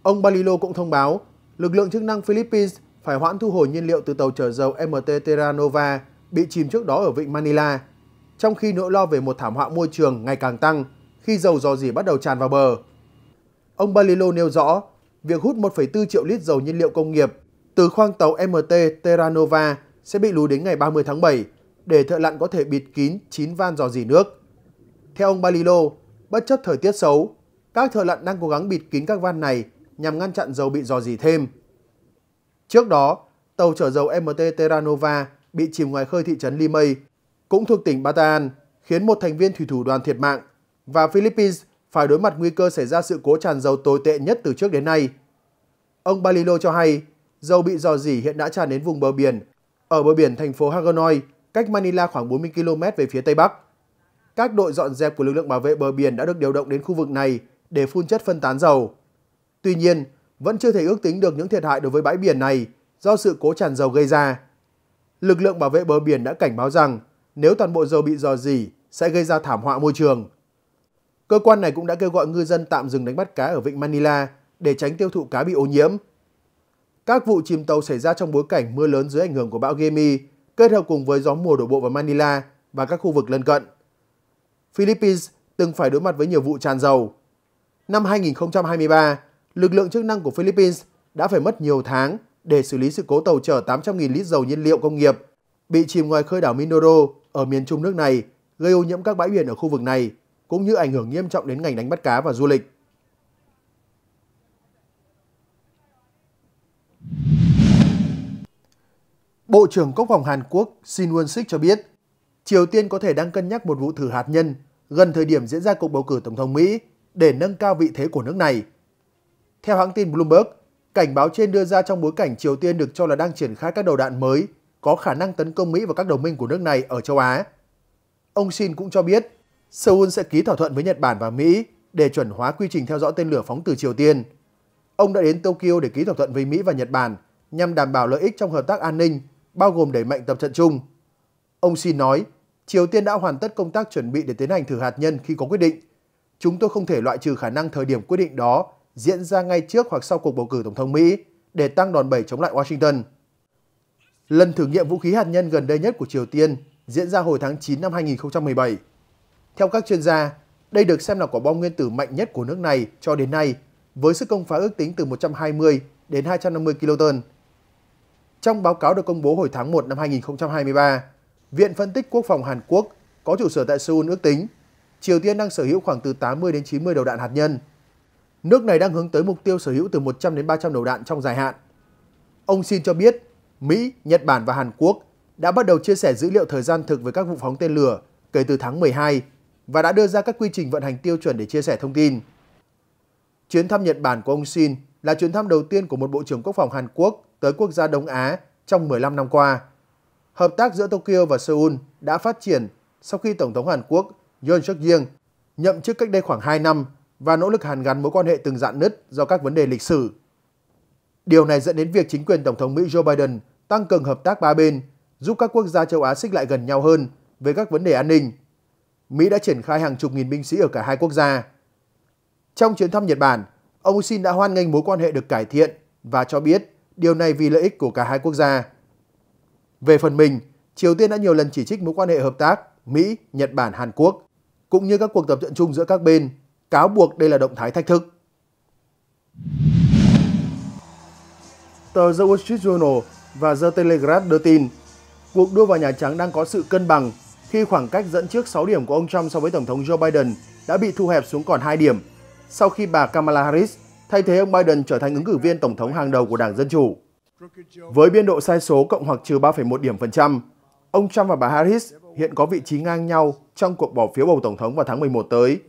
Ông Balilo cũng thông báo lực lượng chức năng Philippines phải hoãn thu hồi nhiên liệu từ tàu chở dầu MT Terranova bị chìm trước đó ở vịnh Manila, trong khi nỗi lo về một thảm họa môi trường ngày càng tăng khi dầu dò dỉ bắt đầu tràn vào bờ. Ông Balilo nêu rõ, việc hút 1,4 triệu lít dầu nhiên liệu công nghiệp từ khoang tàu MT Terranova sẽ bị lùi đến ngày 30 tháng 7 để thợ lặn có thể bịt kín 9 van dò dỉ nước. Theo ông Balilo, bất chấp thời tiết xấu, các thợ lặn đang cố gắng bịt kín các van này nhằm ngăn chặn dầu bị dò dỉ thêm. Trước đó, tàu chở dầu MT Terranova bị chìm ngoài khơi thị trấn Limay, cũng thuộc tỉnh Bataan, khiến một thành viên thủy thủ đoàn thiệt mạng và Philippines phải đối mặt nguy cơ xảy ra sự cố tràn dầu tồi tệ nhất từ trước đến nay. Ông Balilo cho hay, dầu bị dò dỉ hiện đã tràn đến vùng bờ biển, ở bờ biển thành phố Hagonoy, cách Manila khoảng 40 km về phía tây bắc. Các đội dọn dẹp của lực lượng bảo vệ bờ biển đã được điều động đến khu vực này để phun chất phân tán dầu. Tuy nhiên, vẫn chưa thể ước tính được những thiệt hại đối với bãi biển này do sự cố tràn dầu gây ra. Lực lượng bảo vệ bờ biển đã cảnh báo rằng nếu toàn bộ dầu bị dò dỉ sẽ gây ra thảm họa môi trường. Cơ quan này cũng đã kêu gọi ngư dân tạm dừng đánh bắt cá ở vịnh Manila để tránh tiêu thụ cá bị ô nhiễm. Các vụ chìm tàu xảy ra trong bối cảnh mưa lớn dưới ảnh hưởng của bão Gemi kết hợp cùng với gió mùa đổ bộ vào Manila và các khu vực lân cận. Philippines từng phải đối mặt với nhiều vụ tràn dầu. Năm 2023, lực lượng chức năng của Philippines đã phải mất nhiều tháng để xử lý sự cố tàu chở 800.000 lít dầu nhiên liệu công nghiệp bị chìm ngoài khơi đảo Mindoro ở miền trung nước này, gây ô nhiễm các bãi biển ở khu vực này, cũng như ảnh hưởng nghiêm trọng đến ngành đánh bắt cá và du lịch. Bộ trưởng Quốc phòng Hàn Quốc Shin Won-sik cho biết, Triều Tiên có thể đang cân nhắc một vụ thử hạt nhân gần thời điểm diễn ra cuộc bầu cử Tổng thống Mỹ để nâng cao vị thế của nước này. Theo hãng tin Bloomberg, cảnh báo trên đưa ra trong bối cảnh Triều Tiên được cho là đang triển khai các đầu đạn mới có khả năng tấn công Mỹ và các đồng minh của nước này ở châu Á. Ông Shin cũng cho biết, Seoul sẽ ký thỏa thuận với Nhật Bản và Mỹ để chuẩn hóa quy trình theo dõi tên lửa phóng từ Triều Tiên. Ông đã đến Tokyo để ký thỏa thuận với Mỹ và Nhật Bản nhằm đảm bảo lợi ích trong hợp tác an ninh, bao gồm đẩy mạnh tập trận chung. Ông Shin nói, Triều Tiên đã hoàn tất công tác chuẩn bị để tiến hành thử hạt nhân khi có quyết định. Chúng tôi không thể loại trừ khả năng thời điểm quyết định đó diễn ra ngay trước hoặc sau cuộc bầu cử Tổng thống Mỹ để tăng đòn bẩy chống lại Washington. Lần thử nghiệm vũ khí hạt nhân gần đây nhất của Triều Tiên diễn ra hồi tháng 9 năm 2017. Theo các chuyên gia, đây được xem là quả bom nguyên tử mạnh nhất của nước này cho đến nay, với sức công phá ước tính từ 120 đến 250 kiloton. Trong báo cáo được công bố hồi tháng 1 năm 2023, Viện Phân tích Quốc phòng Hàn Quốc có trụ sở tại Seoul ước tính Triều Tiên đang sở hữu khoảng từ 80 đến 90 đầu đạn hạt nhân, nước này đang hướng tới mục tiêu sở hữu từ 100 đến 300 đầu đạn trong dài hạn. Ông Shin cho biết, Mỹ, Nhật Bản và Hàn Quốc đã bắt đầu chia sẻ dữ liệu thời gian thực với các vụ phóng tên lửa kể từ tháng 12 và đã đưa ra các quy trình vận hành tiêu chuẩn để chia sẻ thông tin. Chuyến thăm Nhật Bản của ông Shin là chuyến thăm đầu tiên của một Bộ trưởng Quốc phòng Hàn Quốc tới quốc gia Đông Á trong 15 năm qua. Hợp tác giữa Tokyo và Seoul đã phát triển sau khi Tổng thống Hàn Quốc Yoon suk yeol nhậm chức cách đây khoảng 2 năm và nỗ lực hàn gắn mối quan hệ từng dạn nứt do các vấn đề lịch sử. Điều này dẫn đến việc chính quyền Tổng thống Mỹ Joe Biden tăng cường hợp tác ba bên, giúp các quốc gia châu Á xích lại gần nhau hơn về các vấn đề an ninh. Mỹ đã triển khai hàng chục nghìn binh sĩ ở cả hai quốc gia. Trong chuyến thăm Nhật Bản, ông Shin đã hoan nghênh mối quan hệ được cải thiện và cho biết điều này vì lợi ích của cả hai quốc gia. Về phần mình, Triều Tiên đã nhiều lần chỉ trích mối quan hệ hợp tác Mỹ, Nhật Bản, Hàn Quốc, cũng như các cuộc tập trận chung giữa các bên cáo buộc đây là động thái thách thức. Tờ The Wall Street Journal và The Telegraph đưa tin, cuộc đua vào Nhà Trắng đang có sự cân bằng khi khoảng cách dẫn trước 6 điểm của ông Trump so với Tổng thống Joe Biden đã bị thu hẹp xuống còn 2 điểm sau khi bà Kamala Harris thay thế ông Biden trở thành ứng cử viên Tổng thống hàng đầu của Đảng Dân Chủ. Với biên độ sai số cộng hoặc trừ 3,1 điểm phần trăm, ông Trump và bà Harris hiện có vị trí ngang nhau trong cuộc bỏ phiếu bầu Tổng thống vào tháng 11 tới.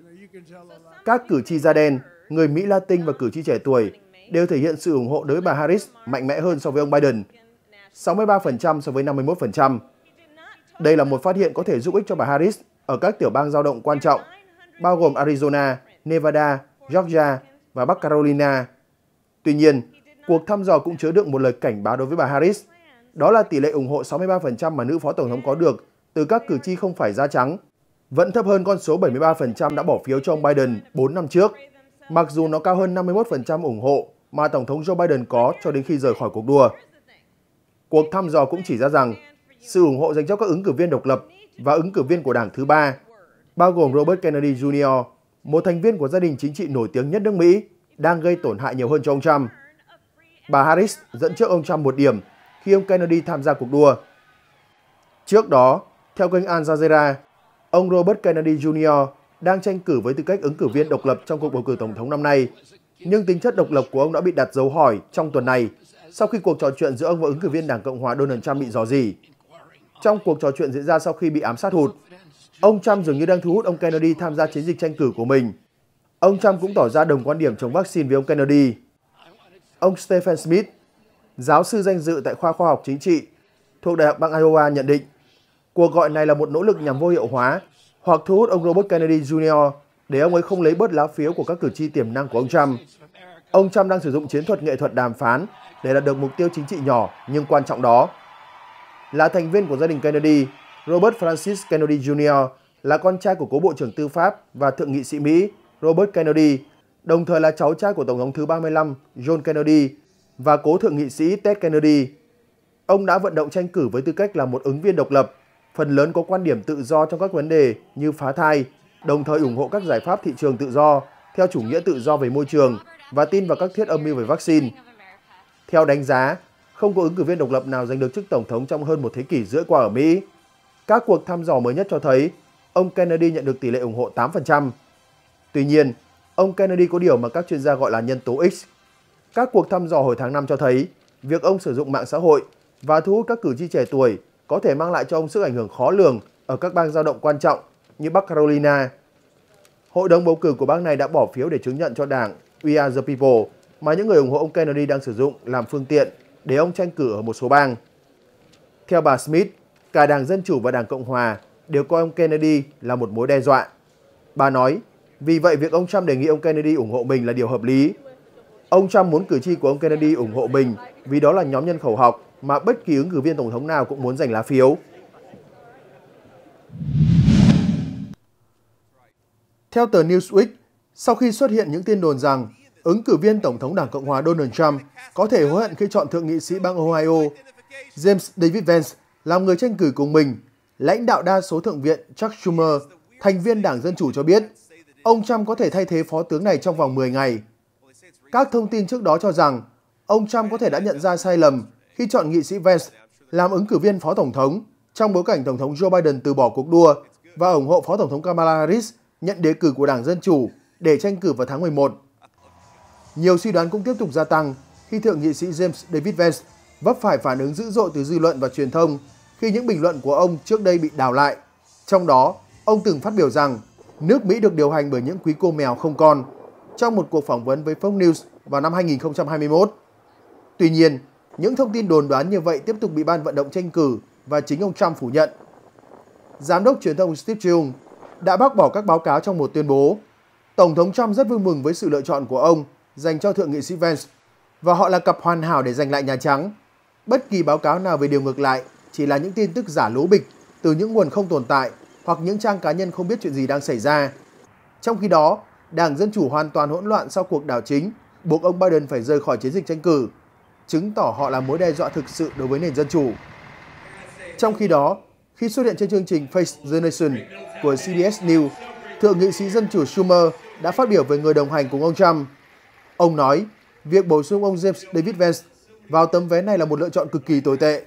Các cử tri da đen, người Mỹ Latin và cử tri trẻ tuổi đều thể hiện sự ủng hộ đối với bà Harris mạnh mẽ hơn so với ông Biden, 63% so với 51%. Đây là một phát hiện có thể giúp ích cho bà Harris ở các tiểu bang giao động quan trọng, bao gồm Arizona, Nevada, Georgia và Bắc Carolina. Tuy nhiên, cuộc thăm dò cũng chứa đựng một lời cảnh báo đối với bà Harris. Đó là tỷ lệ ủng hộ 63% mà nữ phó tổng thống có được từ các cử tri không phải da trắng vẫn thấp hơn con số 73% đã bỏ phiếu cho ông Biden 4 năm trước, mặc dù nó cao hơn 51% ủng hộ mà Tổng thống Joe Biden có cho đến khi rời khỏi cuộc đua. Cuộc thăm dò cũng chỉ ra rằng sự ủng hộ dành cho các ứng cử viên độc lập và ứng cử viên của đảng thứ ba, bao gồm Robert Kennedy Jr., một thành viên của gia đình chính trị nổi tiếng nhất nước Mỹ, đang gây tổn hại nhiều hơn cho ông Trump. Bà Harris dẫn trước ông Trump một điểm khi ông Kennedy tham gia cuộc đua. Trước đó, theo kênh Al Jazeera, Ông Robert Kennedy Jr. đang tranh cử với tư cách ứng cử viên độc lập trong cuộc bầu cử tổng thống năm nay, nhưng tính chất độc lập của ông đã bị đặt dấu hỏi trong tuần này sau khi cuộc trò chuyện giữa ông và ứng cử viên Đảng Cộng hòa Donald Trump bị dò dỉ. Trong cuộc trò chuyện diễn ra sau khi bị ám sát hụt, ông Trump dường như đang thu hút ông Kennedy tham gia chiến dịch tranh cử của mình. Ông Trump cũng tỏ ra đồng quan điểm chống vaccine với ông Kennedy. Ông Stephen Smith, giáo sư danh dự tại khoa khoa học chính trị thuộc Đại học bang Iowa nhận định Cuộc gọi này là một nỗ lực nhằm vô hiệu hóa hoặc thu hút ông Robert Kennedy Jr. để ông ấy không lấy bớt lá phiếu của các cử tri tiềm năng của ông Trump. Ông Trump đang sử dụng chiến thuật nghệ thuật đàm phán để đạt được mục tiêu chính trị nhỏ nhưng quan trọng đó. Là thành viên của gia đình Kennedy, Robert Francis Kennedy Jr. là con trai của cố Bộ trưởng Tư pháp và Thượng nghị sĩ Mỹ Robert Kennedy, đồng thời là cháu trai của Tổng thống thứ 35 John Kennedy và cố Thượng nghị sĩ Ted Kennedy. Ông đã vận động tranh cử với tư cách là một ứng viên độc lập phần lớn có quan điểm tự do trong các vấn đề như phá thai, đồng thời ủng hộ các giải pháp thị trường tự do theo chủ nghĩa tự do về môi trường và tin vào các thiết âm mưu về vaccine. Theo đánh giá, không có ứng cử viên độc lập nào giành được chức tổng thống trong hơn một thế kỷ rưỡi qua ở Mỹ. Các cuộc thăm dò mới nhất cho thấy ông Kennedy nhận được tỷ lệ ủng hộ 8%. Tuy nhiên, ông Kennedy có điều mà các chuyên gia gọi là nhân tố X. Các cuộc thăm dò hồi tháng 5 cho thấy việc ông sử dụng mạng xã hội và thu hút các cử tri trẻ tuổi có thể mang lại cho ông sức ảnh hưởng khó lường ở các bang giao động quan trọng như Bắc Carolina. Hội đồng bầu cử của bang này đã bỏ phiếu để chứng nhận cho đảng We Are The People mà những người ủng hộ ông Kennedy đang sử dụng làm phương tiện để ông tranh cử ở một số bang. Theo bà Smith, cả Đảng Dân Chủ và Đảng Cộng Hòa đều coi ông Kennedy là một mối đe dọa. Bà nói, vì vậy việc ông Trump đề nghị ông Kennedy ủng hộ mình là điều hợp lý. Ông Trump muốn cử tri của ông Kennedy ủng hộ mình vì đó là nhóm nhân khẩu học mà bất kỳ ứng cử viên tổng thống nào cũng muốn giành lá phiếu. Theo tờ Newsweek, sau khi xuất hiện những tin đồn rằng ứng cử viên Tổng thống Đảng Cộng hòa Donald Trump có thể hối hận khi chọn thượng nghị sĩ bang Ohio, James David Vance làm người tranh cử cùng mình, lãnh đạo đa số thượng viện Chuck Schumer, thành viên Đảng Dân Chủ cho biết, ông Trump có thể thay thế phó tướng này trong vòng 10 ngày. Các thông tin trước đó cho rằng, ông Trump có thể đã nhận ra sai lầm khi chọn nghị sĩ Vance làm ứng cử viên phó tổng thống trong bối cảnh Tổng thống Joe Biden từ bỏ cuộc đua và ủng hộ Phó Tổng thống Kamala Harris nhận đề cử của Đảng Dân Chủ để tranh cử vào tháng 11. Nhiều suy đoán cũng tiếp tục gia tăng khi Thượng nghị sĩ James David Vance vấp phải phản ứng dữ dội từ dư luận và truyền thông khi những bình luận của ông trước đây bị đào lại. Trong đó, ông từng phát biểu rằng nước Mỹ được điều hành bởi những quý cô mèo không con trong một cuộc phỏng vấn với Fox News vào năm 2021. Tuy nhiên, những thông tin đồn đoán như vậy tiếp tục bị ban vận động tranh cử và chính ông Trump phủ nhận. Giám đốc truyền thông Steve Chung đã bác bỏ các báo cáo trong một tuyên bố. Tổng thống Trump rất vui mừng với sự lựa chọn của ông dành cho thượng nghị sĩ Vance và họ là cặp hoàn hảo để giành lại Nhà Trắng. Bất kỳ báo cáo nào về điều ngược lại chỉ là những tin tức giả lố bịch từ những nguồn không tồn tại hoặc những trang cá nhân không biết chuyện gì đang xảy ra. Trong khi đó, Đảng Dân Chủ hoàn toàn hỗn loạn sau cuộc đảo chính, buộc ông Biden phải rời khỏi chiến dịch tranh cử chứng tỏ họ là mối đe dọa thực sự đối với nền dân chủ. Trong khi đó, khi xuất hiện trên chương trình Face the Nation của CBS News, Thượng nghị sĩ Dân chủ Schumer đã phát biểu về người đồng hành cùng ông Trump. Ông nói, việc bổ sung ông James David Vance vào tấm vé này là một lựa chọn cực kỳ tồi tệ.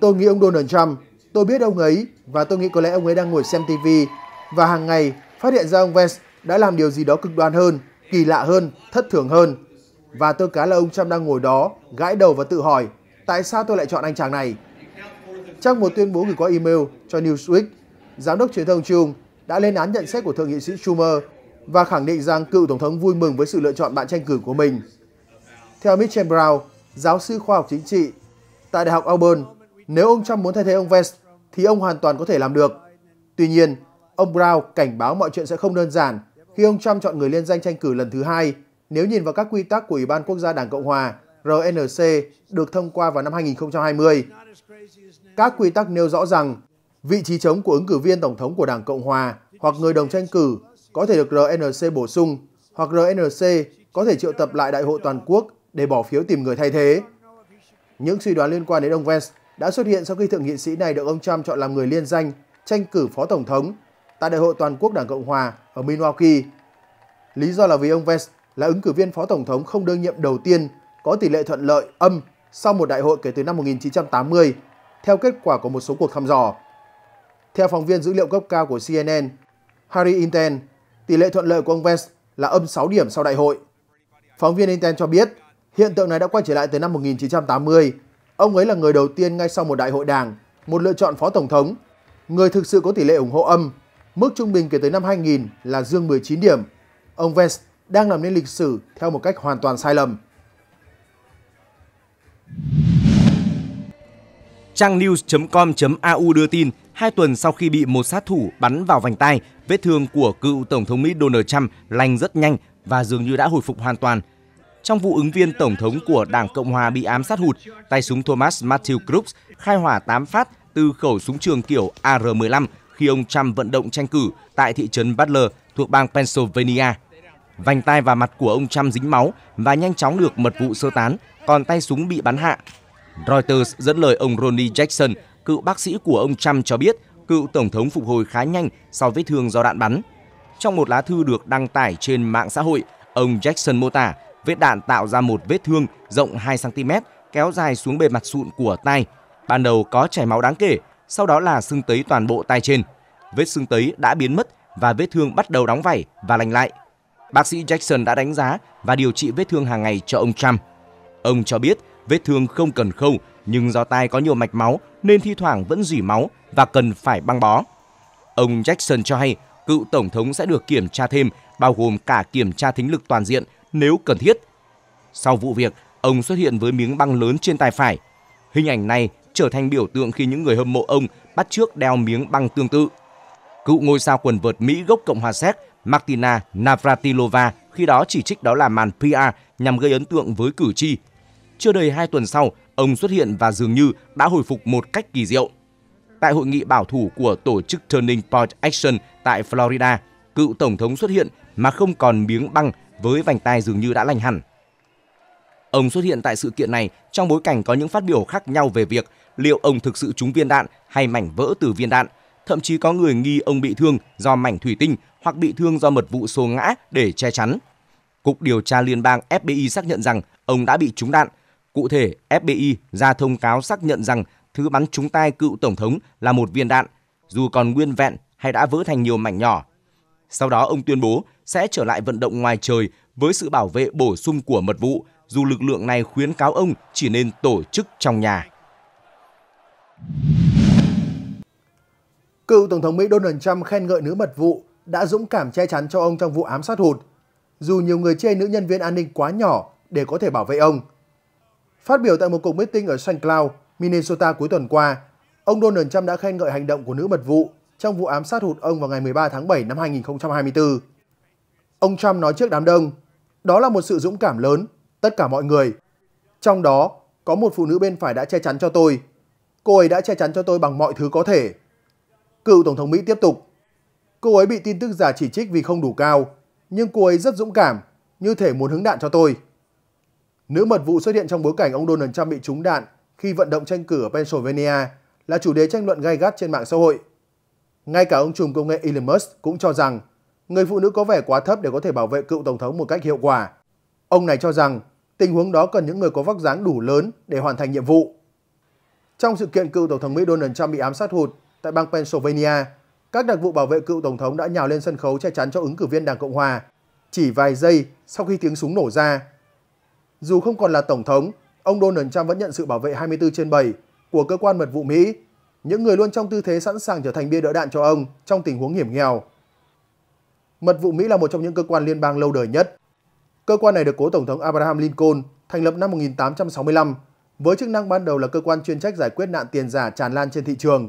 Tôi nghĩ ông Donald Trump, tôi biết ông ấy và tôi nghĩ có lẽ ông ấy đang ngồi xem TV và hàng ngày phát hiện ra ông Vance đã làm điều gì đó cực đoan hơn, kỳ lạ hơn, thất thường hơn. Và tôi cá là ông Trump đang ngồi đó, gãi đầu và tự hỏi, tại sao tôi lại chọn anh chàng này? Trong một tuyên bố gửi qua email cho Newsweek, Giám đốc truyền thông Trung đã lên án nhận xét của Thượng nghị sĩ Schumer và khẳng định rằng cựu Tổng thống vui mừng với sự lựa chọn bạn tranh cử của mình. Theo Mitchell Brown, giáo sư khoa học chính trị tại Đại học Auburn, nếu ông Trump muốn thay thế ông Vest thì ông hoàn toàn có thể làm được. Tuy nhiên, ông Brown cảnh báo mọi chuyện sẽ không đơn giản khi ông Trump chọn người liên danh tranh cử lần thứ hai nếu nhìn vào các quy tắc của Ủy ban Quốc gia Đảng Cộng Hòa RNC được thông qua vào năm 2020. Các quy tắc nêu rõ rằng vị trí chống của ứng cử viên Tổng thống của Đảng Cộng Hòa hoặc người đồng tranh cử có thể được RNC bổ sung hoặc RNC có thể triệu tập lại đại hội toàn quốc để bỏ phiếu tìm người thay thế. Những suy đoán liên quan đến ông West đã xuất hiện sau khi thượng nghị sĩ này được ông Trump chọn làm người liên danh tranh cử phó tổng thống tại đại hội toàn quốc Đảng Cộng Hòa ở Milwaukee. Lý do là vì ông West là ứng cử viên phó tổng thống không đương nhiệm đầu tiên có tỷ lệ thuận lợi âm sau một đại hội kể từ năm 1980, theo kết quả của một số cuộc thăm dò. Theo phóng viên dữ liệu cấp cao của CNN, Harry Inten, tỷ lệ thuận lợi của ông Vance là âm 6 điểm sau đại hội. Phóng viên Inten cho biết, hiện tượng này đã quay trở lại từ năm 1980. Ông ấy là người đầu tiên ngay sau một đại hội đảng, một lựa chọn phó tổng thống, người thực sự có tỷ lệ ủng hộ âm. Mức trung bình kể tới năm 2000 là dương 19 điểm. Ông Vance đang làm nên lịch sử theo một cách hoàn toàn sai lầm. Trang news.com.au đưa tin, hai tuần sau khi bị một sát thủ bắn vào vành tay, vết thương của cựu Tổng thống Mỹ Donald Trump lành rất nhanh và dường như đã hồi phục hoàn toàn. Trong vụ ứng viên Tổng thống của Đảng Cộng Hòa bị ám sát hụt, tay súng Thomas Matthew Crooks khai hỏa 8 phát từ khẩu súng trường kiểu AR-15 khi ông Trump vận động tranh cử tại thị trấn Butler thuộc bang Pennsylvania Vành tai và mặt của ông Trump dính máu và nhanh chóng được mật vụ sơ tán, còn tay súng bị bắn hạ. Reuters dẫn lời ông Ronny Jackson, cựu bác sĩ của ông Trump cho biết cựu tổng thống phục hồi khá nhanh sau vết thương do đạn bắn. Trong một lá thư được đăng tải trên mạng xã hội, ông Jackson mô tả vết đạn tạo ra một vết thương rộng 2 cm kéo dài xuống bề mặt sụn của tay. Ban đầu có chảy máu đáng kể, sau đó là sưng tấy toàn bộ tay trên. Vết sưng tấy đã biến mất và vết thương bắt đầu đóng vảy và lành lại. Bác sĩ Jackson đã đánh giá và điều trị vết thương hàng ngày cho ông Trump. Ông cho biết vết thương không cần khâu nhưng do tai có nhiều mạch máu nên thi thoảng vẫn dỉ máu và cần phải băng bó. Ông Jackson cho hay cựu tổng thống sẽ được kiểm tra thêm bao gồm cả kiểm tra thính lực toàn diện nếu cần thiết. Sau vụ việc, ông xuất hiện với miếng băng lớn trên tay phải. Hình ảnh này trở thành biểu tượng khi những người hâm mộ ông bắt chước đeo miếng băng tương tự. Cựu ngôi sao quần vợt Mỹ gốc Cộng hòa Séc Martina Navratilova khi đó chỉ trích đó là màn PR nhằm gây ấn tượng với cử tri. Chưa đầy 2 tuần sau, ông xuất hiện và dường như đã hồi phục một cách kỳ diệu. Tại hội nghị bảo thủ của tổ chức Turning Point Action tại Florida, cựu tổng thống xuất hiện mà không còn miếng băng với vành tai dường như đã lành hẳn. Ông xuất hiện tại sự kiện này trong bối cảnh có những phát biểu khác nhau về việc liệu ông thực sự trúng viên đạn hay mảnh vỡ từ viên đạn. Thậm chí có người nghi ông bị thương do mảnh thủy tinh hoặc bị thương do mật vụ xô ngã để che chắn. Cục điều tra liên bang FBI xác nhận rằng ông đã bị trúng đạn. Cụ thể, FBI ra thông cáo xác nhận rằng thứ bắn trúng tay cựu tổng thống là một viên đạn, dù còn nguyên vẹn hay đã vỡ thành nhiều mảnh nhỏ. Sau đó ông tuyên bố sẽ trở lại vận động ngoài trời với sự bảo vệ bổ sung của mật vụ, dù lực lượng này khuyến cáo ông chỉ nên tổ chức trong nhà. Cựu Tổng thống Mỹ Donald Trump khen ngợi nữ mật vụ đã dũng cảm che chắn cho ông trong vụ ám sát hụt, dù nhiều người chê nữ nhân viên an ninh quá nhỏ để có thể bảo vệ ông. Phát biểu tại một cuộc meeting ở St. Cloud, Minnesota cuối tuần qua, ông Donald Trump đã khen ngợi hành động của nữ mật vụ trong vụ ám sát hụt ông vào ngày 13 tháng 7 năm 2024. Ông Trump nói trước đám đông, đó là một sự dũng cảm lớn, tất cả mọi người. Trong đó, có một phụ nữ bên phải đã che chắn cho tôi. Cô ấy đã che chắn cho tôi bằng mọi thứ có thể. Cựu Tổng thống Mỹ tiếp tục, Cô ấy bị tin tức giả chỉ trích vì không đủ cao, nhưng cô ấy rất dũng cảm, như thể muốn hứng đạn cho tôi. Nữ mật vụ xuất hiện trong bối cảnh ông Donald Trump bị trúng đạn khi vận động tranh cử ở Pennsylvania là chủ đề tranh luận gay gắt trên mạng xã hội. Ngay cả ông trùm công nghệ Elon Musk cũng cho rằng người phụ nữ có vẻ quá thấp để có thể bảo vệ cựu tổng thống một cách hiệu quả. Ông này cho rằng tình huống đó cần những người có vóc dáng đủ lớn để hoàn thành nhiệm vụ. Trong sự kiện cựu tổng thống Mỹ Donald Trump bị ám sát hụt tại bang Pennsylvania, các đặc vụ bảo vệ cựu Tổng thống đã nhào lên sân khấu che chắn cho ứng cử viên Đảng Cộng Hòa chỉ vài giây sau khi tiếng súng nổ ra. Dù không còn là Tổng thống, ông Donald Trump vẫn nhận sự bảo vệ 24 trên 7 của cơ quan mật vụ Mỹ, những người luôn trong tư thế sẵn sàng trở thành bia đỡ đạn cho ông trong tình huống hiểm nghèo. Mật vụ Mỹ là một trong những cơ quan liên bang lâu đời nhất. Cơ quan này được cố Tổng thống Abraham Lincoln thành lập năm 1865 với chức năng ban đầu là cơ quan chuyên trách giải quyết nạn tiền giả tràn lan trên thị trường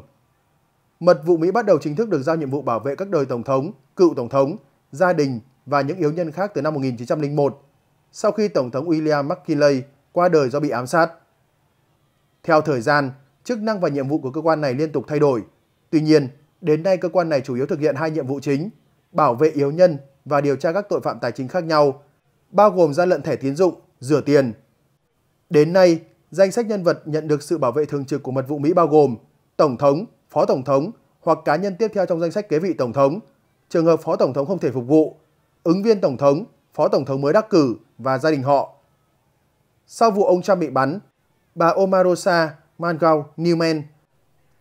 mật vụ Mỹ bắt đầu chính thức được giao nhiệm vụ bảo vệ các đời Tổng thống, cựu Tổng thống, gia đình và những yếu nhân khác từ năm 1901, sau khi Tổng thống William McKinley qua đời do bị ám sát. Theo thời gian, chức năng và nhiệm vụ của cơ quan này liên tục thay đổi. Tuy nhiên, đến nay cơ quan này chủ yếu thực hiện hai nhiệm vụ chính, bảo vệ yếu nhân và điều tra các tội phạm tài chính khác nhau, bao gồm gian lận thẻ tín dụng, rửa tiền. Đến nay, danh sách nhân vật nhận được sự bảo vệ thường trực của mật vụ Mỹ bao gồm Tổng thống, phó tổng thống hoặc cá nhân tiếp theo trong danh sách kế vị tổng thống, trường hợp phó tổng thống không thể phục vụ, ứng viên tổng thống, phó tổng thống mới đắc cử và gia đình họ. Sau vụ ông Trump bị bắn, bà Omarosa Mangau Newman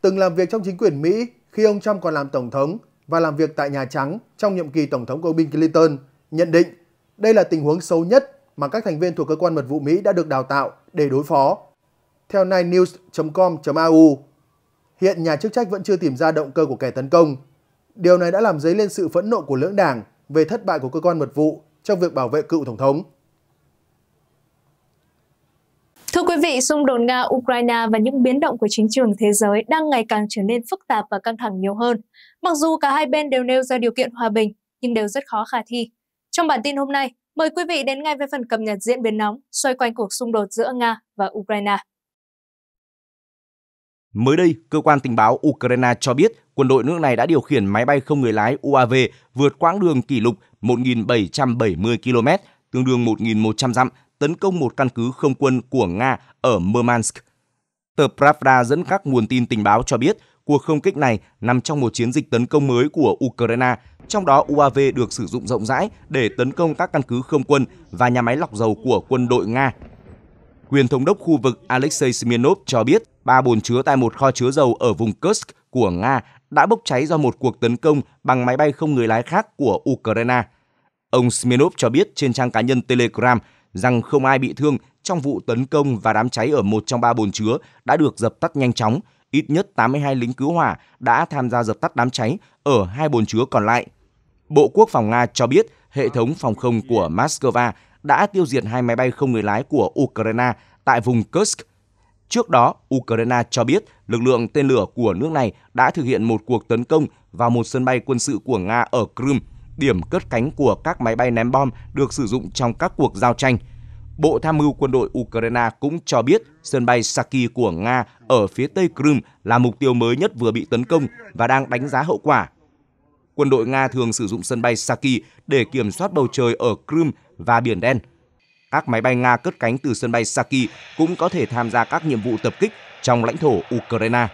từng làm việc trong chính quyền Mỹ khi ông Trump còn làm tổng thống và làm việc tại Nhà Trắng trong nhiệm kỳ tổng thống của Bill Clinton, nhận định đây là tình huống xấu nhất mà các thành viên thuộc cơ quan mật vụ Mỹ đã được đào tạo để đối phó. Theo 9news.com.au, Hiện nhà chức trách vẫn chưa tìm ra động cơ của kẻ tấn công. Điều này đã làm dấy lên sự phẫn nộ của lưỡng đảng về thất bại của cơ quan mật vụ trong việc bảo vệ cựu tổng thống. Thưa quý vị, xung đột Nga-Ukraine và những biến động của chính trường thế giới đang ngày càng trở nên phức tạp và căng thẳng nhiều hơn. Mặc dù cả hai bên đều nêu ra điều kiện hòa bình, nhưng đều rất khó khả thi. Trong bản tin hôm nay, mời quý vị đến ngay với phần cập nhật diễn biến nóng xoay quanh cuộc xung đột giữa Nga và Ukraine. Mới đây, cơ quan tình báo Ukraine cho biết quân đội nước này đã điều khiển máy bay không người lái UAV vượt quãng đường kỷ lục 1.770 km, tương đương 1.100 dặm, tấn công một căn cứ không quân của Nga ở Murmansk. Tờ Pravda dẫn các nguồn tin tình báo cho biết cuộc không kích này nằm trong một chiến dịch tấn công mới của Ukraine, trong đó UAV được sử dụng rộng rãi để tấn công các căn cứ không quân và nhà máy lọc dầu của quân đội Nga quyền thống đốc khu vực Alexei Smirnov cho biết ba bồn chứa tại một kho chứa dầu ở vùng Kursk của Nga đã bốc cháy do một cuộc tấn công bằng máy bay không người lái khác của Ukraine. Ông Smirnov cho biết trên trang cá nhân Telegram rằng không ai bị thương trong vụ tấn công và đám cháy ở một trong ba bồn chứa đã được dập tắt nhanh chóng. Ít nhất 82 lính cứu hỏa đã tham gia dập tắt đám cháy ở hai bồn chứa còn lại. Bộ Quốc phòng Nga cho biết hệ thống phòng không của Moscow đã tiêu diệt hai máy bay không người lái của Ukraine tại vùng Kursk. Trước đó, Ukraine cho biết lực lượng tên lửa của nước này đã thực hiện một cuộc tấn công vào một sân bay quân sự của Nga ở Crimea, điểm cất cánh của các máy bay ném bom được sử dụng trong các cuộc giao tranh. Bộ Tham mưu quân đội Ukraine cũng cho biết sân bay Saki của Nga ở phía tây Crimea là mục tiêu mới nhất vừa bị tấn công và đang đánh giá hậu quả. Quân đội Nga thường sử dụng sân bay Saki để kiểm soát bầu trời ở Crimea và Biển Đen. Các máy bay Nga cất cánh từ sân bay Saki cũng có thể tham gia các nhiệm vụ tập kích trong lãnh thổ Ukraine.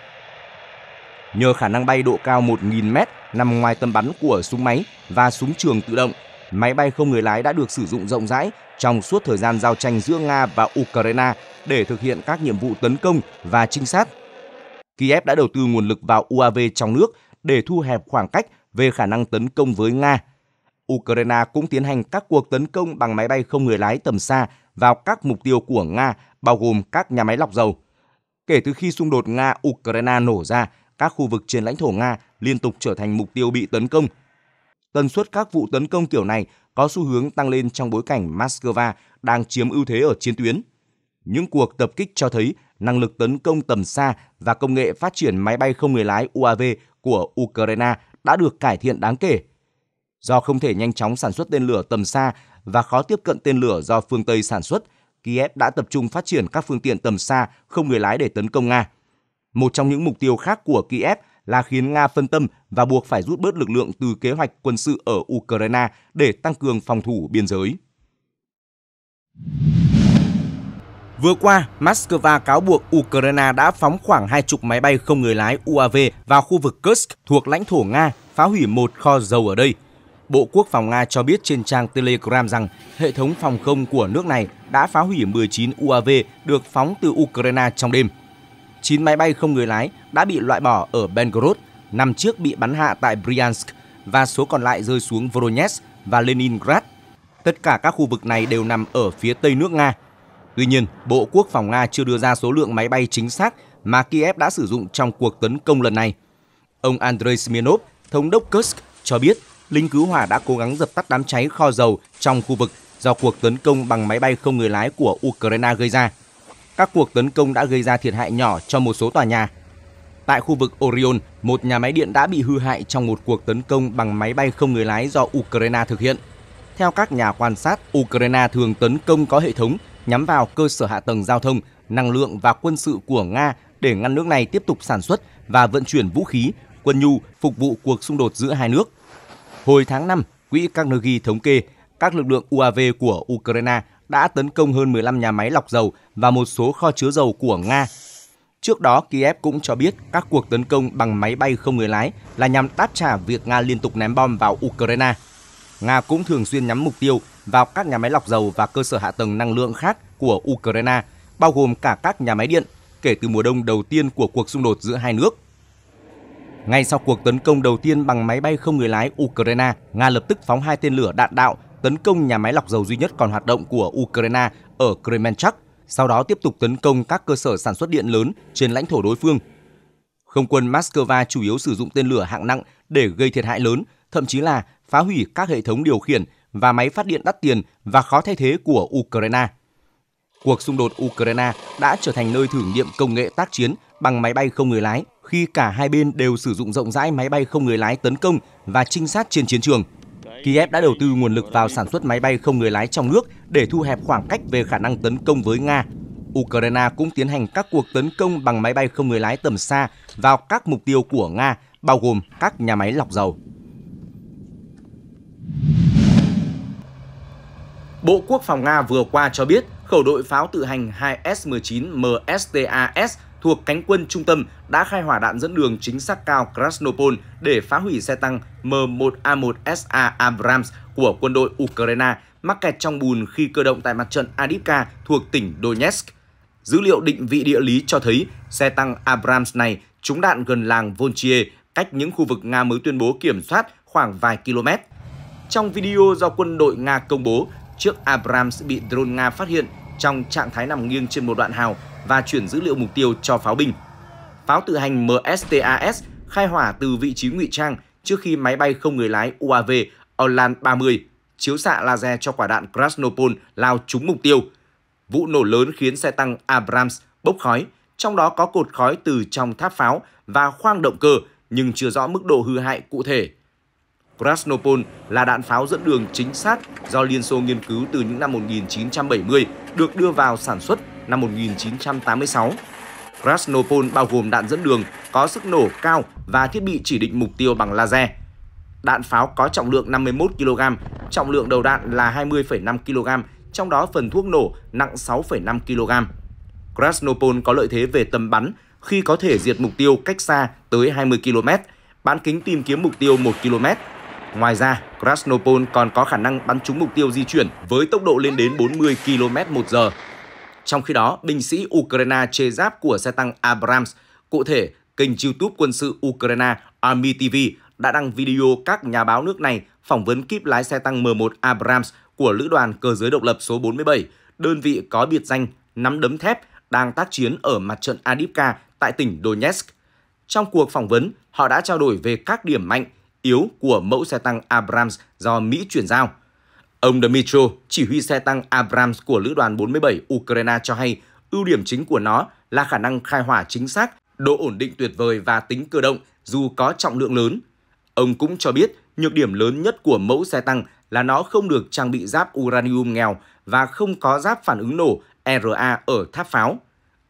Nhờ khả năng bay độ cao 1.000m nằm ngoài tầm bắn của súng máy và súng trường tự động, máy bay không người lái đã được sử dụng rộng rãi trong suốt thời gian giao tranh giữa Nga và Ukraine để thực hiện các nhiệm vụ tấn công và trinh sát. Kiev đã đầu tư nguồn lực vào UAV trong nước để thu hẹp khoảng cách về khả năng tấn công với Nga Ukraine cũng tiến hành các cuộc tấn công bằng máy bay không người lái tầm xa vào các mục tiêu của Nga, bao gồm các nhà máy lọc dầu. Kể từ khi xung đột Nga-Ukraine nổ ra, các khu vực trên lãnh thổ Nga liên tục trở thành mục tiêu bị tấn công. Tần suất các vụ tấn công kiểu này có xu hướng tăng lên trong bối cảnh Moscow đang chiếm ưu thế ở chiến tuyến. Những cuộc tập kích cho thấy năng lực tấn công tầm xa và công nghệ phát triển máy bay không người lái UAV của Ukraine đã được cải thiện đáng kể – do không thể nhanh chóng sản xuất tên lửa tầm xa và khó tiếp cận tên lửa do phương Tây sản xuất, Kiev đã tập trung phát triển các phương tiện tầm xa không người lái để tấn công Nga. Một trong những mục tiêu khác của Kiev là khiến Nga phân tâm và buộc phải rút bớt lực lượng từ kế hoạch quân sự ở Ukraine để tăng cường phòng thủ biên giới. Vừa qua, Moscow cáo buộc Ukraine đã phóng khoảng hai chục máy bay không người lái UAV vào khu vực Kursk thuộc lãnh thổ Nga, phá hủy một kho dầu ở đây Bộ Quốc phòng Nga cho biết trên trang Telegram rằng hệ thống phòng không của nước này đã phá hủy 19 UAV được phóng từ Ukraine trong đêm. 9 máy bay không người lái đã bị loại bỏ ở Belgorod, 5 chiếc bị bắn hạ tại Bryansk và số còn lại rơi xuống Voronezh và Leningrad. Tất cả các khu vực này đều nằm ở phía tây nước Nga. Tuy nhiên, Bộ Quốc phòng Nga chưa đưa ra số lượng máy bay chính xác mà Kiev đã sử dụng trong cuộc tấn công lần này. Ông Andrei Smirnov, thống đốc Kursk, cho biết lính cứu hỏa đã cố gắng dập tắt đám cháy kho dầu trong khu vực do cuộc tấn công bằng máy bay không người lái của Ukraine gây ra. Các cuộc tấn công đã gây ra thiệt hại nhỏ cho một số tòa nhà. Tại khu vực Orion, một nhà máy điện đã bị hư hại trong một cuộc tấn công bằng máy bay không người lái do Ukraine thực hiện. Theo các nhà quan sát, Ukraine thường tấn công có hệ thống nhắm vào cơ sở hạ tầng giao thông, năng lượng và quân sự của Nga để ngăn nước này tiếp tục sản xuất và vận chuyển vũ khí, quân nhu phục vụ cuộc xung đột giữa hai nước – Hồi tháng 5, Quỹ Carnegie thống kê các lực lượng UAV của Ukraine đã tấn công hơn 15 nhà máy lọc dầu và một số kho chứa dầu của Nga. Trước đó, Kiev cũng cho biết các cuộc tấn công bằng máy bay không người lái là nhằm đáp trả việc Nga liên tục ném bom vào Ukraine. Nga cũng thường xuyên nhắm mục tiêu vào các nhà máy lọc dầu và cơ sở hạ tầng năng lượng khác của Ukraine, bao gồm cả các nhà máy điện, kể từ mùa đông đầu tiên của cuộc xung đột giữa hai nước. Ngay sau cuộc tấn công đầu tiên bằng máy bay không người lái Ukraine, Nga lập tức phóng hai tên lửa đạn đạo tấn công nhà máy lọc dầu duy nhất còn hoạt động của Ukraine ở Kremenchuk, sau đó tiếp tục tấn công các cơ sở sản xuất điện lớn trên lãnh thổ đối phương. Không quân Moscow chủ yếu sử dụng tên lửa hạng nặng để gây thiệt hại lớn, thậm chí là phá hủy các hệ thống điều khiển và máy phát điện đắt tiền và khó thay thế của Ukraine. Cuộc xung đột Ukraine đã trở thành nơi thử nghiệm công nghệ tác chiến bằng máy bay không người lái khi cả hai bên đều sử dụng rộng rãi máy bay không người lái tấn công và trinh sát trên chiến trường. Kiev đã đầu tư nguồn lực vào sản xuất máy bay không người lái trong nước để thu hẹp khoảng cách về khả năng tấn công với Nga. Ukraine cũng tiến hành các cuộc tấn công bằng máy bay không người lái tầm xa vào các mục tiêu của Nga, bao gồm các nhà máy lọc dầu. Bộ Quốc phòng Nga vừa qua cho biết khẩu đội pháo tự hành 2S-19 MSTAS thuộc cánh quân trung tâm đã khai hỏa đạn dẫn đường chính xác cao Krasnopol để phá hủy xe tăng M1A1SA Abrams của quân đội Ukraine mắc kẹt trong bùn khi cơ động tại mặt trận Adivka thuộc tỉnh Donetsk. Dữ liệu định vị địa lý cho thấy xe tăng Abrams này trúng đạn gần làng Volchie, cách những khu vực Nga mới tuyên bố kiểm soát khoảng vài km. Trong video do quân đội Nga công bố, chiếc Abrams bị drone Nga phát hiện trong trạng thái nằm nghiêng trên một đoạn hào và chuyển dữ liệu mục tiêu cho pháo binh. Pháo tự hành MSTAS khai hỏa từ vị trí ngụy trang trước khi máy bay không người lái UAV Orlan 30 chiếu xạ laser cho quả đạn Krasnopol lao trúng mục tiêu. Vụ nổ lớn khiến xe tăng Abrams bốc khói, trong đó có cột khói từ trong tháp pháo và khoang động cơ nhưng chưa rõ mức độ hư hại cụ thể. Krasnopol là đạn pháo dẫn đường chính xác do Liên Xô nghiên cứu từ những năm 1970, được đưa vào sản xuất năm 1986. Krasnopol bao gồm đạn dẫn đường có sức nổ cao và thiết bị chỉ định mục tiêu bằng laser. Đạn pháo có trọng lượng 51 kg, trọng lượng đầu đạn là 20,5 kg, trong đó phần thuốc nổ nặng 6,5 kg. Krasnopol có lợi thế về tầm bắn khi có thể diệt mục tiêu cách xa tới 20 km, bán kính tìm kiếm mục tiêu 1 km. Ngoài ra, Krasnopol còn có khả năng bắn trúng mục tiêu di chuyển với tốc độ lên đến 40 km một giờ trong khi đó, binh sĩ Ukraine chê giáp của xe tăng Abrams, cụ thể kênh YouTube quân sự Ukraine Army TV đã đăng video các nhà báo nước này phỏng vấn kíp lái xe tăng M1 Abrams của lữ đoàn cơ giới độc lập số 47, đơn vị có biệt danh nắm đấm thép đang tác chiến ở mặt trận Adipka tại tỉnh Donetsk. Trong cuộc phỏng vấn, họ đã trao đổi về các điểm mạnh, yếu của mẫu xe tăng Abrams do Mỹ chuyển giao – Ông Dmitro, chỉ huy xe tăng Abrams của Lữ đoàn 47 Ukraine cho hay ưu điểm chính của nó là khả năng khai hỏa chính xác, độ ổn định tuyệt vời và tính cơ động dù có trọng lượng lớn. Ông cũng cho biết nhược điểm lớn nhất của mẫu xe tăng là nó không được trang bị giáp uranium nghèo và không có giáp phản ứng nổ RA ở tháp pháo.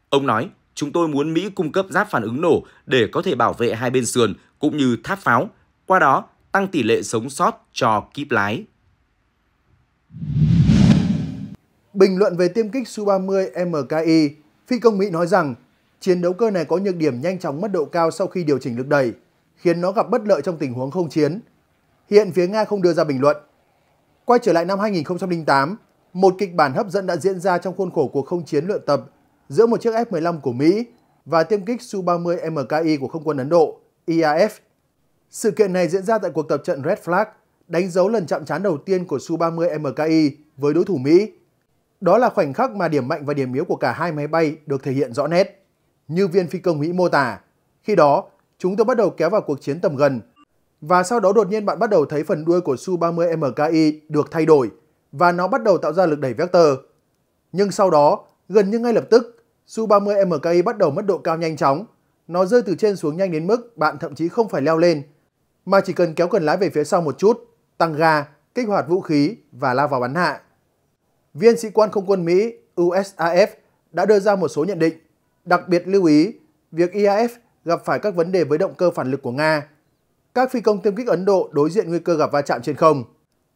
Ông nói, chúng tôi muốn Mỹ cung cấp giáp phản ứng nổ để có thể bảo vệ hai bên sườn cũng như tháp pháo, qua đó tăng tỷ lệ sống sót cho kíp lái. Bình luận về tiêm kích Su-30 MKI, phi công Mỹ nói rằng chiến đấu cơ này có nhược điểm nhanh chóng mất độ cao sau khi điều chỉnh lực đẩy, khiến nó gặp bất lợi trong tình huống không chiến. Hiện phía Nga không đưa ra bình luận. Quay trở lại năm 2008, một kịch bản hấp dẫn đã diễn ra trong khuôn khổ cuộc không chiến luyện tập giữa một chiếc F-15 của Mỹ và tiêm kích Su-30 MKI của không quân Ấn Độ, IAF. Sự kiện này diễn ra tại cuộc tập trận Red Flag đánh dấu lần chạm trán đầu tiên của Su-30 MKI với đối thủ Mỹ. Đó là khoảnh khắc mà điểm mạnh và điểm yếu của cả hai máy bay được thể hiện rõ nét. Như viên phi công Mỹ mô tả, khi đó chúng tôi bắt đầu kéo vào cuộc chiến tầm gần và sau đó đột nhiên bạn bắt đầu thấy phần đuôi của Su-30 MKI được thay đổi và nó bắt đầu tạo ra lực đẩy vector. Nhưng sau đó, gần như ngay lập tức, Su-30 MKI bắt đầu mất độ cao nhanh chóng. Nó rơi từ trên xuống nhanh đến mức bạn thậm chí không phải leo lên, mà chỉ cần kéo cần lái về phía sau một chút tăng ga, kích hoạt vũ khí và lao vào bắn hạ. Viên sĩ quan không quân Mỹ USAF đã đưa ra một số nhận định, đặc biệt lưu ý việc IAF gặp phải các vấn đề với động cơ phản lực của Nga. Các phi công tiêm kích Ấn Độ đối diện nguy cơ gặp va chạm trên không.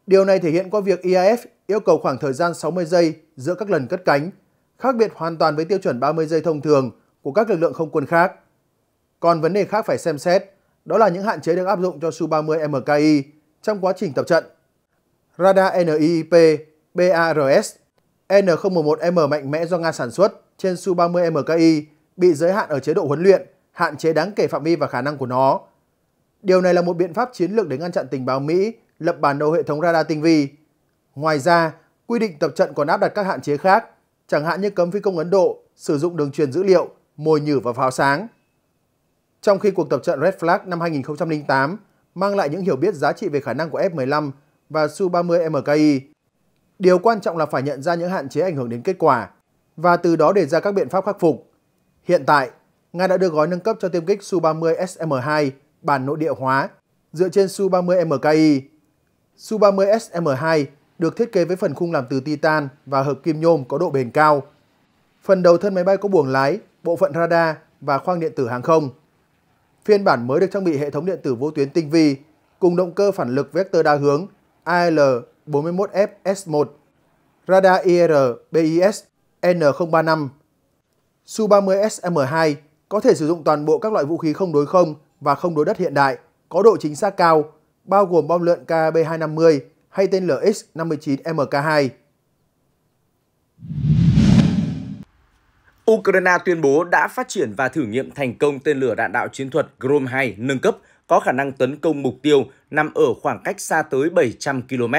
Điều này thể hiện qua việc IAF yêu cầu khoảng thời gian 60 giây giữa các lần cất cánh, khác biệt hoàn toàn với tiêu chuẩn 30 giây thông thường của các lực lượng không quân khác. Còn vấn đề khác phải xem xét, đó là những hạn chế được áp dụng cho Su-30 MKI trong quá trình tập trận. Radar NIP BARS N011M mạnh mẽ do Nga sản xuất trên Su-30 MKI bị giới hạn ở chế độ huấn luyện, hạn chế đáng kể phạm vi và khả năng của nó. Điều này là một biện pháp chiến lược để ngăn chặn tình báo Mỹ lập bản đồ hệ thống radar tinh vi. Ngoài ra, quy định tập trận còn áp đặt các hạn chế khác, chẳng hạn như cấm phi công Ấn Độ sử dụng đường truyền dữ liệu, mồi nhử và pháo sáng. Trong khi cuộc tập trận Red Flag năm 2008 mang lại những hiểu biết giá trị về khả năng của F-15 và Su-30 MKI. Điều quan trọng là phải nhận ra những hạn chế ảnh hưởng đến kết quả và từ đó đề ra các biện pháp khắc phục. Hiện tại, Nga đã đưa gói nâng cấp cho tiêm kích Su-30 SM-2 bản nội địa hóa dựa trên Su-30 MKI. Su-30 SM-2 được thiết kế với phần khung làm từ titan và hợp kim nhôm có độ bền cao. Phần đầu thân máy bay có buồng lái, bộ phận radar và khoang điện tử hàng không. Phiên bản mới được trang bị hệ thống điện tử vô tuyến tinh vi cùng động cơ phản lực vector đa hướng AL41FS1, radar IR BIS N035. Su-30SM2 có thể sử dụng toàn bộ các loại vũ khí không đối không và không đối đất hiện đại, có độ chính xác cao, bao gồm bom lượn kb 250 hay tên lửa x 59 mk 2 Ukraine tuyên bố đã phát triển và thử nghiệm thành công tên lửa đạn đạo chiến thuật Grom-2 nâng cấp có khả năng tấn công mục tiêu nằm ở khoảng cách xa tới 700 km.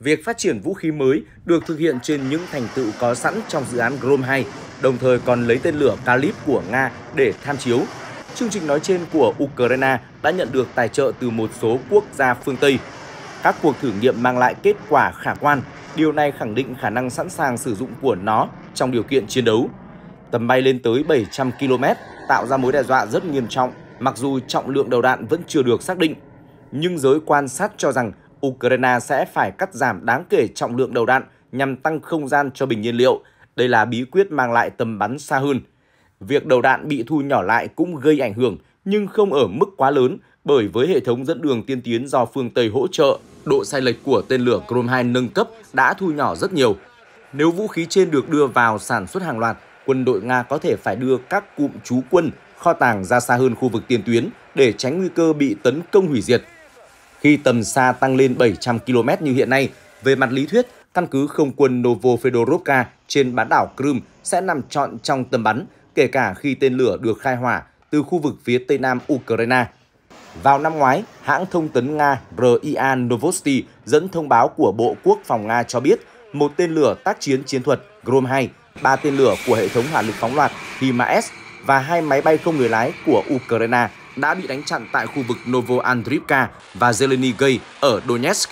Việc phát triển vũ khí mới được thực hiện trên những thành tựu có sẵn trong dự án Grom-2, đồng thời còn lấy tên lửa Kalib của Nga để tham chiếu. Chương trình nói trên của Ukraine đã nhận được tài trợ từ một số quốc gia phương Tây. Các cuộc thử nghiệm mang lại kết quả khả quan, điều này khẳng định khả năng sẵn sàng sử dụng của nó trong điều kiện chiến đấu tầm bay lên tới 700 km, tạo ra mối đe dọa rất nghiêm trọng, mặc dù trọng lượng đầu đạn vẫn chưa được xác định. Nhưng giới quan sát cho rằng Ukraine sẽ phải cắt giảm đáng kể trọng lượng đầu đạn nhằm tăng không gian cho bình nhiên liệu. Đây là bí quyết mang lại tầm bắn xa hơn. Việc đầu đạn bị thu nhỏ lại cũng gây ảnh hưởng, nhưng không ở mức quá lớn bởi với hệ thống dẫn đường tiên tiến do phương Tây hỗ trợ, độ sai lệch của tên lửa Chrome 2 nâng cấp đã thu nhỏ rất nhiều. Nếu vũ khí trên được đưa vào sản xuất hàng loạt, quân đội Nga có thể phải đưa các cụm trú quân kho tàng ra xa hơn khu vực tiền tuyến để tránh nguy cơ bị tấn công hủy diệt. Khi tầm xa tăng lên 700 km như hiện nay, về mặt lý thuyết, căn cứ không quân Novofedorovka trên bán đảo Crimea sẽ nằm trọn trong tầm bắn, kể cả khi tên lửa được khai hỏa từ khu vực phía tây nam Ukraine. Vào năm ngoái, hãng thông tấn Nga RIA Novosti dẫn thông báo của Bộ Quốc phòng Nga cho biết một tên lửa tác chiến chiến thuật Grom-2 ba tên lửa của hệ thống hỏa lực phóng loạt HIMARS và hai máy bay không người lái của Ukraine đã bị đánh chặn tại khu vực Novoandrivka và Zeleny ở Donetsk.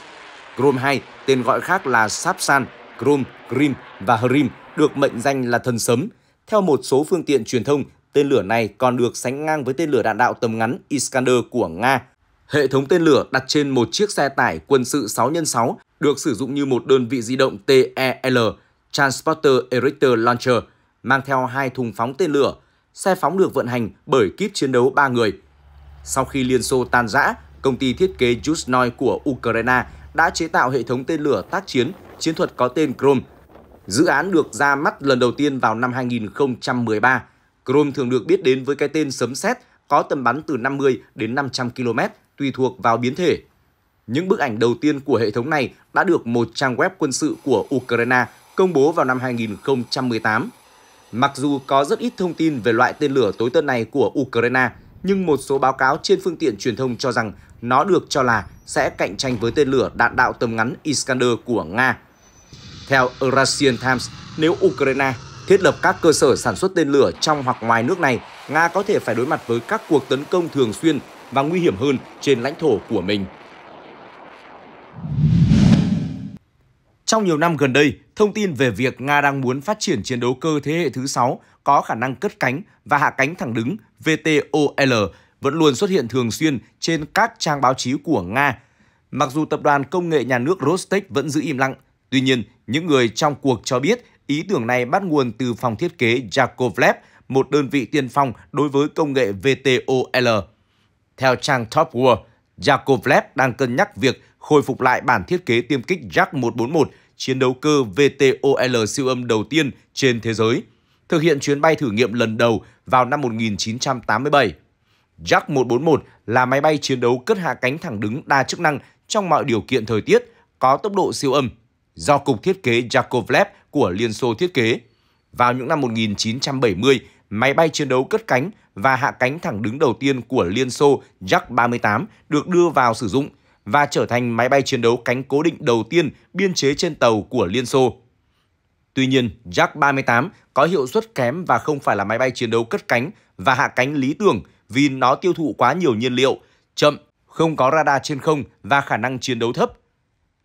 Grom 2, tên gọi khác là Sapsan, Grom, Grim và Hrim, được mệnh danh là thần sấm. Theo một số phương tiện truyền thông, tên lửa này còn được sánh ngang với tên lửa đạn đạo tầm ngắn Iskander của Nga. Hệ thống tên lửa đặt trên một chiếc xe tải quân sự 6x6 được sử dụng như một đơn vị di động TEL Transporter Erector Launcher mang theo hai thùng phóng tên lửa. Xe phóng được vận hành bởi kíp chiến đấu 3 người. Sau khi Liên Xô tan rã, công ty thiết kế Yuzhnoi của Ukraine đã chế tạo hệ thống tên lửa tác chiến, chiến thuật có tên Grom. Dự án được ra mắt lần đầu tiên vào năm 2013. Grom thường được biết đến với cái tên sấm sét có tầm bắn từ 50 đến 500 km, tùy thuộc vào biến thể. Những bức ảnh đầu tiên của hệ thống này đã được một trang web quân sự của Ukraine công bố vào năm 2018. Mặc dù có rất ít thông tin về loại tên lửa tối tân này của Ukraine, nhưng một số báo cáo trên phương tiện truyền thông cho rằng nó được cho là sẽ cạnh tranh với tên lửa đạn đạo tầm ngắn Iskander của Nga. Theo Eurasian Times, nếu Ukraine thiết lập các cơ sở sản xuất tên lửa trong hoặc ngoài nước này, Nga có thể phải đối mặt với các cuộc tấn công thường xuyên và nguy hiểm hơn trên lãnh thổ của mình. Trong nhiều năm gần đây, thông tin về việc Nga đang muốn phát triển chiến đấu cơ thế hệ thứ 6 có khả năng cất cánh và hạ cánh thẳng đứng VTOL vẫn luôn xuất hiện thường xuyên trên các trang báo chí của Nga. Mặc dù tập đoàn công nghệ nhà nước Rostec vẫn giữ im lặng, tuy nhiên những người trong cuộc cho biết ý tưởng này bắt nguồn từ phòng thiết kế Yakovlev, một đơn vị tiên phong đối với công nghệ VTOL. Theo trang Top World, Yakovlev đang cân nhắc việc khôi phục lại bản thiết kế tiêm kích Yak 141 chiến đấu cơ VTOL siêu âm đầu tiên trên thế giới, thực hiện chuyến bay thử nghiệm lần đầu vào năm 1987. Yak 141 là máy bay chiến đấu cất hạ cánh thẳng đứng đa chức năng trong mọi điều kiện thời tiết, có tốc độ siêu âm, do cục thiết kế Yakovlev của Liên Xô thiết kế. Vào những năm 1970, máy bay chiến đấu cất cánh và hạ cánh thẳng đứng đầu tiên của Liên Xô Yak-38 được đưa vào sử dụng – và trở thành máy bay chiến đấu cánh cố định đầu tiên biên chế trên tàu của Liên Xô. Tuy nhiên, Yak-38 có hiệu suất kém và không phải là máy bay chiến đấu cất cánh và hạ cánh lý tưởng vì nó tiêu thụ quá nhiều nhiên liệu, chậm, không có radar trên không và khả năng chiến đấu thấp.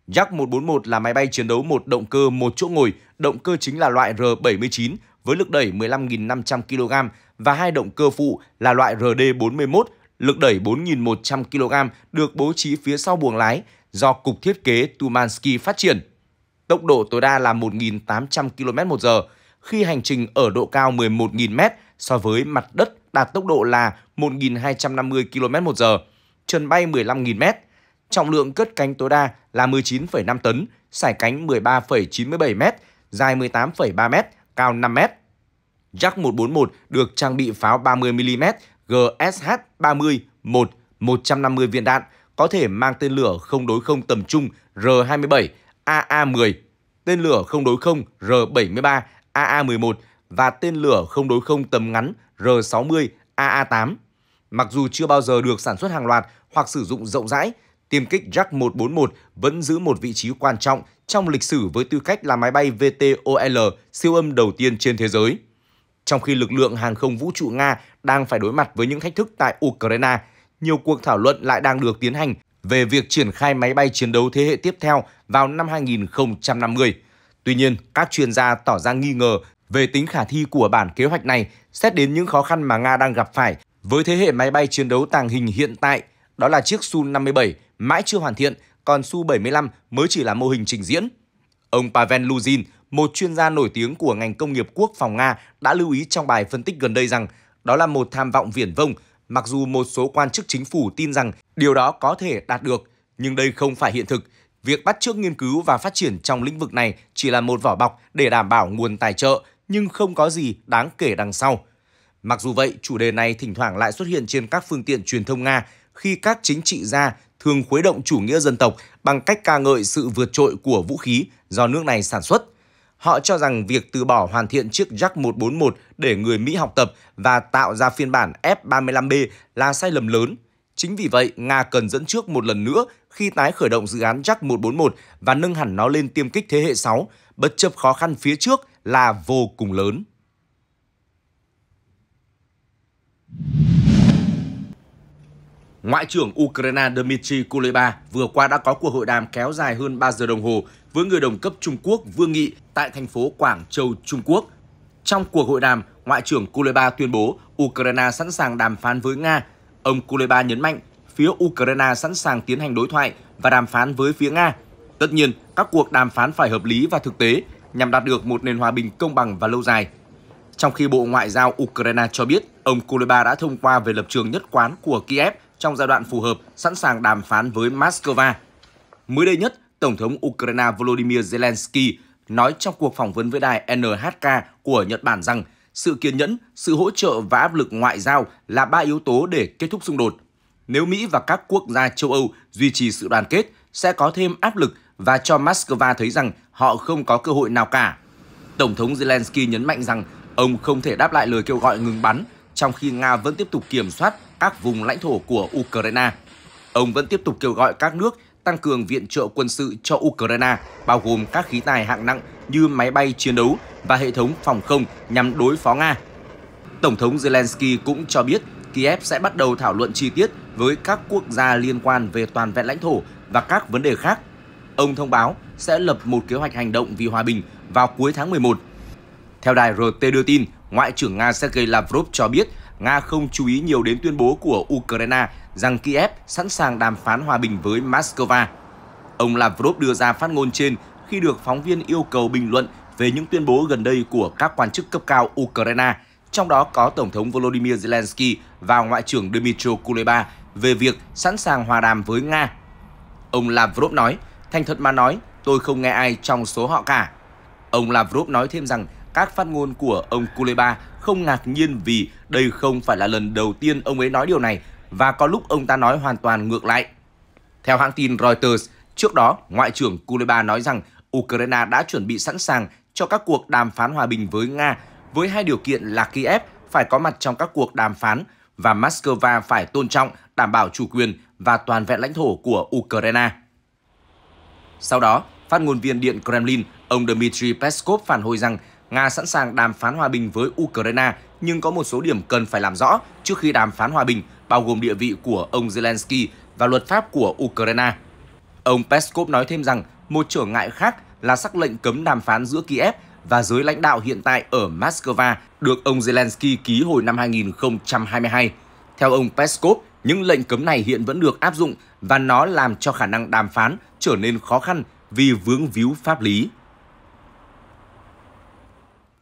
Yak-141 là máy bay chiến đấu một động cơ một chỗ ngồi, động cơ chính là loại R-79 với lực đẩy 15.500 kg và hai động cơ phụ là loại RD-41 lực đẩy 4.100 kg được bố trí phía sau buồng lái do Cục Thiết kế Tumansky phát triển. Tốc độ tối đa là 1.800 km h khi hành trình ở độ cao 11.000 m so với mặt đất đạt tốc độ là 1.250 km h trần bay 15.000 m Trọng lượng cất cánh tối đa là 19,5 tấn, sải cánh 13,97 m dài 18,3 m cao 5 m Jack 141 được trang bị pháo 30mm GSH-30 1 150 viên đạn có thể mang tên lửa không đối không tầm trung R-27 AA-10, tên lửa không đối không R-73 AA-11 và tên lửa không đối không tầm ngắn R-60 AA-8. Mặc dù chưa bao giờ được sản xuất hàng loạt hoặc sử dụng rộng rãi, tiêm kích Yak-141 vẫn giữ một vị trí quan trọng trong lịch sử với tư cách là máy bay VTOL siêu âm đầu tiên trên thế giới. Trong khi lực lượng hàng không vũ trụ Nga đang phải đối mặt với những thách thức tại Ukraine, nhiều cuộc thảo luận lại đang được tiến hành về việc triển khai máy bay chiến đấu thế hệ tiếp theo vào năm 2050. Tuy nhiên, các chuyên gia tỏ ra nghi ngờ về tính khả thi của bản kế hoạch này xét đến những khó khăn mà Nga đang gặp phải với thế hệ máy bay chiến đấu tàng hình hiện tại, đó là chiếc Su-57 mãi chưa hoàn thiện, còn Su-75 mới chỉ là mô hình trình diễn. Ông Pavel Luzin, một chuyên gia nổi tiếng của ngành công nghiệp quốc phòng Nga đã lưu ý trong bài phân tích gần đây rằng đó là một tham vọng viển vông, mặc dù một số quan chức chính phủ tin rằng điều đó có thể đạt được, nhưng đây không phải hiện thực. Việc bắt chước nghiên cứu và phát triển trong lĩnh vực này chỉ là một vỏ bọc để đảm bảo nguồn tài trợ, nhưng không có gì đáng kể đằng sau. Mặc dù vậy, chủ đề này thỉnh thoảng lại xuất hiện trên các phương tiện truyền thông Nga khi các chính trị gia thường khuấy động chủ nghĩa dân tộc bằng cách ca ngợi sự vượt trội của vũ khí do nước này sản xuất – Họ cho rằng việc từ bỏ hoàn thiện chiếc Jack 141 để người Mỹ học tập và tạo ra phiên bản F-35B là sai lầm lớn. Chính vì vậy, Nga cần dẫn trước một lần nữa khi tái khởi động dự án Jack 141 và nâng hẳn nó lên tiêm kích thế hệ 6, bất chấp khó khăn phía trước là vô cùng lớn. Ngoại trưởng Ukraine Dmitry Kuleba vừa qua đã có cuộc hội đàm kéo dài hơn 3 giờ đồng hồ với người đồng cấp Trung Quốc Vương Nghị tại thành phố Quảng Châu, Trung Quốc. Trong cuộc hội đàm, Ngoại trưởng Kuleba tuyên bố Ukraine sẵn sàng đàm phán với Nga. Ông Kuleba nhấn mạnh phía Ukraine sẵn sàng tiến hành đối thoại và đàm phán với phía Nga. Tất nhiên, các cuộc đàm phán phải hợp lý và thực tế nhằm đạt được một nền hòa bình công bằng và lâu dài. Trong khi Bộ Ngoại giao Ukraine cho biết, ông Kuleba đã thông qua về lập trường nhất quán của Kiev – trong giai đoạn phù hợp sẵn sàng đàm phán với Moscow. Mới đây nhất, Tổng thống Ukraine Volodymyr Zelensky nói trong cuộc phỏng vấn với đài NHK của Nhật Bản rằng sự kiên nhẫn, sự hỗ trợ và áp lực ngoại giao là ba yếu tố để kết thúc xung đột. Nếu Mỹ và các quốc gia châu Âu duy trì sự đoàn kết, sẽ có thêm áp lực và cho Moscow thấy rằng họ không có cơ hội nào cả. Tổng thống Zelensky nhấn mạnh rằng ông không thể đáp lại lời kêu gọi ngừng bắn trong khi Nga vẫn tiếp tục kiểm soát các vùng lãnh thổ của Ukraine. Ông vẫn tiếp tục kêu gọi các nước tăng cường viện trợ quân sự cho Ukraine, bao gồm các khí tài hạng nặng như máy bay chiến đấu và hệ thống phòng không nhằm đối phó Nga. Tổng thống Zelensky cũng cho biết Kiev sẽ bắt đầu thảo luận chi tiết với các quốc gia liên quan về toàn vẹn lãnh thổ và các vấn đề khác. Ông thông báo sẽ lập một kế hoạch hành động vì hòa bình vào cuối tháng 11. Theo đài RT đưa tin, Ngoại trưởng Nga Sergei Lavrov cho biết Nga không chú ý nhiều đến tuyên bố của Ukraine rằng Kiev sẵn sàng đàm phán hòa bình với Moscow. Ông Lavrov đưa ra phát ngôn trên khi được phóng viên yêu cầu bình luận về những tuyên bố gần đây của các quan chức cấp cao Ukraine, trong đó có Tổng thống Volodymyr Zelensky và Ngoại trưởng Dmytro Kuleba về việc sẵn sàng hòa đàm với Nga. Ông Lavrov nói, thành thật mà nói, tôi không nghe ai trong số họ cả. Ông Lavrov nói thêm rằng các phát ngôn của ông Kuleba không ngạc nhiên vì đây không phải là lần đầu tiên ông ấy nói điều này và có lúc ông ta nói hoàn toàn ngược lại. Theo hãng tin Reuters, trước đó, Ngoại trưởng Kuleba nói rằng Ukraine đã chuẩn bị sẵn sàng cho các cuộc đàm phán hòa bình với Nga với hai điều kiện là Kiev phải có mặt trong các cuộc đàm phán và Moscow phải tôn trọng, đảm bảo chủ quyền và toàn vẹn lãnh thổ của Ukraine. Sau đó, phát ngôn viên Điện Kremlin, ông Dmitry Peskov phản hồi rằng Nga sẵn sàng đàm phán hòa bình với Ukraine nhưng có một số điểm cần phải làm rõ trước khi đàm phán hòa bình, bao gồm địa vị của ông Zelensky và luật pháp của Ukraine. Ông Peskov nói thêm rằng một trở ngại khác là sắc lệnh cấm đàm phán giữa Kiev và giới lãnh đạo hiện tại ở Moscow được ông Zelensky ký hồi năm 2022. Theo ông Peskov, những lệnh cấm này hiện vẫn được áp dụng và nó làm cho khả năng đàm phán trở nên khó khăn vì vướng víu pháp lý.